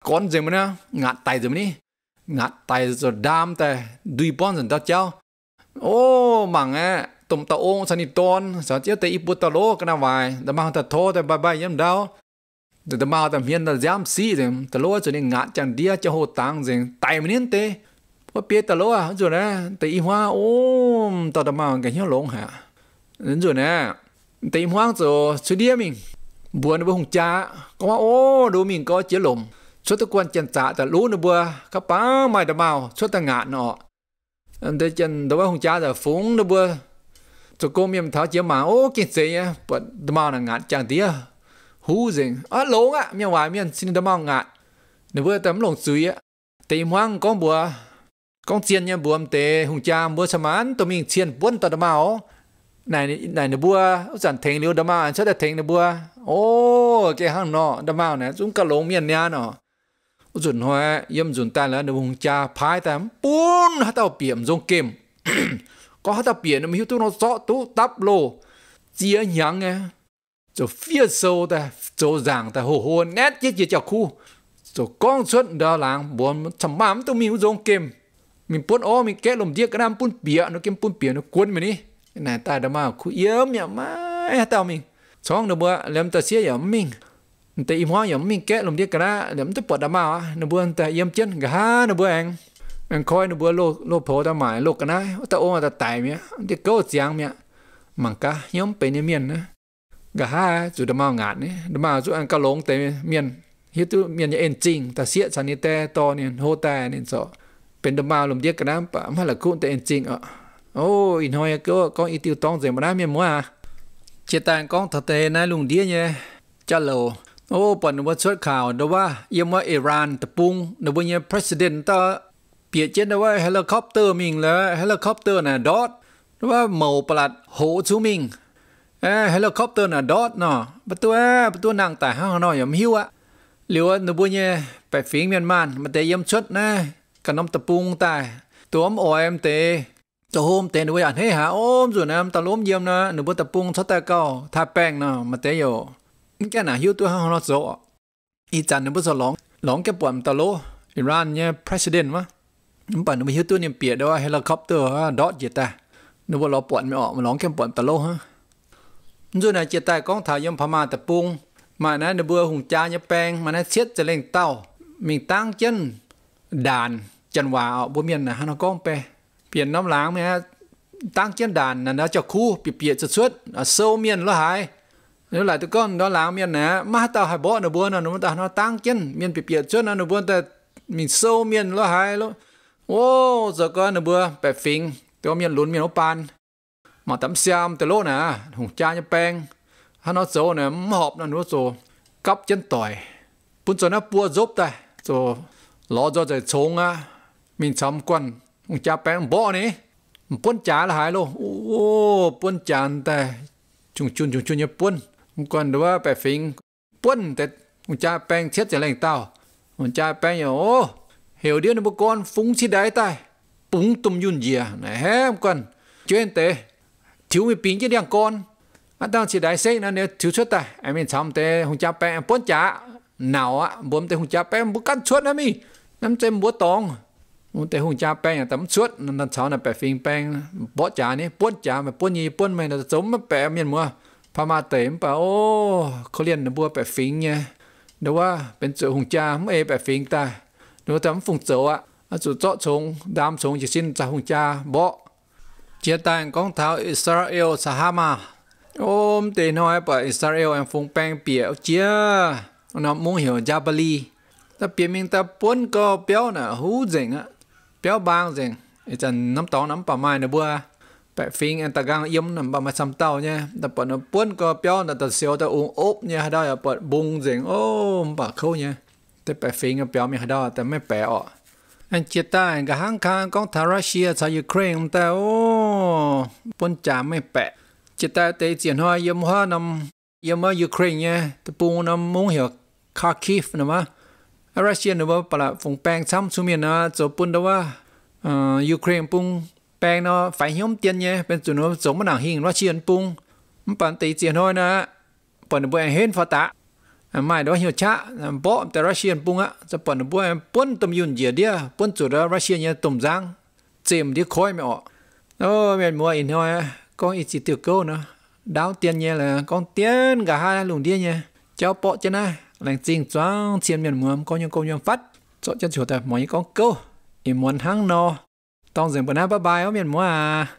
ก้อนเซมนะงาดไตเซมนี่งาดไตจะดามแต่ดุยป้อนจันตะเจ้าโอ้มังแอตุ่มตะองสนิตอนสาเจียแต่อีปุตตะโลกนะวายตะบาวแต่โทแต่บายบายย่ำดาว từ tao mau tao miên tao dám xí rồi tao lúa cho nên ngã chẳng đĩa cho hồ tang rồi tại mình yên tê 我别的了啊，就呢，第一花哦，到的嘛，感谢龙哈，人就呢，第一花就出点名，บัวนึกว่าหงจ้าก็ว่าโอ้ดูมิงก็เจ๋อลมชุดตะกวนจันจ่าแต่รู้นึกบัวกระป๋าไม่ตะเมาชุดตะงานเนาะอันเดจันแต่ว่าหงจ้าแต่ฟุ้งนึกบัวจะโกมีมเท้าเจ๋อมาโอ้กินเสียปวดตะเมาหนังงานจังเดียหูเสียงอ๋อหลงอ่ะเมียหวายเมียนสินตะเมางานนึกบัวแต่มันหลงสุยอ่ะตีมว่างก้องบัว con chiên nhá buồm tế hùng cha bùa sắm ăn tụi mình chiên buôn tao mao này này nó bùa giản thèn liu đâm mà sao đã thèn nó bùa ô cái hàng nọ đâm mà này chúng cả lông miền nha nọ dùn hoa yếm dùn ta là nó hùng cha phái ta buôn hát tao biển dùng kem có hát tao biển nó mới tu nó rõ tu tắp lô chia nhắng nghe cho phía sâu ta chỗ giảng ta hồ hồ nét chết chết chọc khu cho con xuất đó làng bùa chấm mám tụi mình dùng kem mình pun ô mình kẹt lùm điếc nam pun bịa nó kiếm pun bịa nó cuốn mình đi này ta đã mà khu yếm nhà mai tao mình xong nó bữa làm ta xía yếm mình ta im hoa yếm mình kẹt lùm điếc ra làm ta bật đã mà nó bữa ta yếm chân gà nó bữa anh anh coi nó bữa lô lô phố ta mãi lô cái này ta ô ta tài mía đi câu giang mía mảng cá yếm bên nhà miền nữa gà ha chủ đã mau ngạt đấy đã mà chủ ăn cá lống tới miền hiếu tu miền nhà ên trình ta xía chăn đi te to nè hô te nè sợ เป็นตมาลมเดียกระน้ำปะมาละคุณแต่จริงอ่ะโอ้อินหอยก็ก็อีติวตองเสียมาได้เมียมัวเจตานกองทะเตนะลุงเดียเนี่ยจ้าโล โอ้ปนว่าชดข่าวดว่าเยี่ยมว่าอิหร่านตะปุงดว่าเนี่ย president ตาเปียเจนดว่าเฮลิคอปเตอร์มิงแล้วเฮลิคอปเตอร์น่ะดอทดว่าหมูปลัดโหชูมิงเออเฮลิคอปเตอร์น่ะดอทเนาะประตูประตูนางแต่ห้างนอยอย่าหิวอะหรือว่าดว่าเนี่ยไปฟิงเมียนมานมาแต่เยี่ยมชดนะ cả tập bung ta tuom o em tê nuôi ăn hết hả ôm rồi em ta lốm diêm na nụ bơ tập bung cho ta cao tha bèn na mà cái nào hiu tôi hăng nó rõ ít chân nụ bơ sợ lóng lóng cái bọm ta lố Iran nhé president mà nụ bơ nụ hiu tôi niệm biệt đó helicopter đó gì nụ bơ lọ bọm mẹ ọ mà lóng cái bọm ta lố ha rồi này chia tay con yếm pha tập bung mà nãy nụ bơ hùng cha nhớ bèn mà nãy xiết จะ lên tàu mình tăng chân đàn จันว่าบ่เมียนนะฮานากองไปเปลี่ยนน้ำล้างไหมฮะตั้งเจียนด่านนะนะจะคู่เปียกๆสุดๆเซลเมียนละหาย nếu lại tụi con đó là miền nè mà tao hay bỏ nó buồn nó tao nó tăng chân miền bị biệt chân nó buồn ta mình sâu miền lo hai lo ô giờ con nó buồn bẹp phình tụi miền lún miền pan mà tắm xiam tụi lỗ nè hùng cha như beng hắn nó sâu nè họp nó nó sâu cắp chân tỏi bún cho nó bua giúp ta rồi lo cho trời chống á mình xong quân ông cha bé ông bỏ ní buôn trả là hai lô ô buôn trả ta chung chung chung chung như buôn ông còn đó bé phình buôn ta ông cha bé chết trả lệnh tao ông cha bé nhớ ô hiểu điều nó bố con phúng chi đáy tai búng tum yun dìa, à này hé ông còn chuyện tệ thiếu mi pin chứ đằng con à tao chỉ đại xây nó nếu thiếu xuất tài, em mình xong tệ ông cha bé buôn trả nào á buôn tệ ông cha bé bố cắt xuất nó mi nắm chân bố tòng muốn tới hùng cha bèn là tấm suốt nó cháu là bè phim bèn bỏ trả ní buôn trả mà buôn gì buôn mày là giống mà bè miền mua pha mà tém bà ô có liền là bua bè phim nha đó ว่าเป็นจุหงจ้าไม่เอแบบฟิงตาดูทำฟงเจออะจุเจาะชงดามชงจะสิ้นจากหงจ้าบ่เจียตันกองเท้าอิสราเอลสหามาโอมเตน้อยปะอิสราเอลแอมฟงแปงเปียเจียนอมมุ่งเหี่ยวจาบลีแต่เปียมิงตาปนก็เปียวน่ะหูเจ๋งอะ béo bang rằng chân nắm tóng nắm bà mai nè bữa bẹ phim anh ta gang yếm nằm bà mai xăm tàu nha ta bọn nó buôn có béo là ta xíu ta uống ốp nha đó là bọn bung rằng ô bà khâu nha ta bẹ phim béo mi đó ta mới bẹ ọ anh chia ta anh cả hàng khang con thà Russia thà Ukraine ta ô buôn chả mới bẹ chia ta tới chuyển hoa yếm hoa nằm yếm ở Ukraine nha ta buôn nằm muốn hiểu Kharkiv nè mà Russia nữa bà là vùng bang xong xuống miền nó chỗ bún đó Ukraine bún bang nó phải hiếm tiền nhé bên chỗ nó giống mà nàng hình Russia bún bản tỷ tiền thôi nè bản bữa hết phát tạ mai đó hiểu chả bỏ tại Russia bún á cho bản bữa em bún tôm yun gì đi bún chỗ đó Russia nhé tôm giang chìm đi khói mẹ ọ nó miền mua in thôi con ít chỉ câu nữa đáo tiền nhé con tiền cả hai luôn đi nhé cháu bỏ cho này lành chinh trang chiến miền mướm có những câu nhầm phát cho cho chủ tập mọi những con câu em muốn hăng no tông dừng bữa nay bye bye ở miền mùa à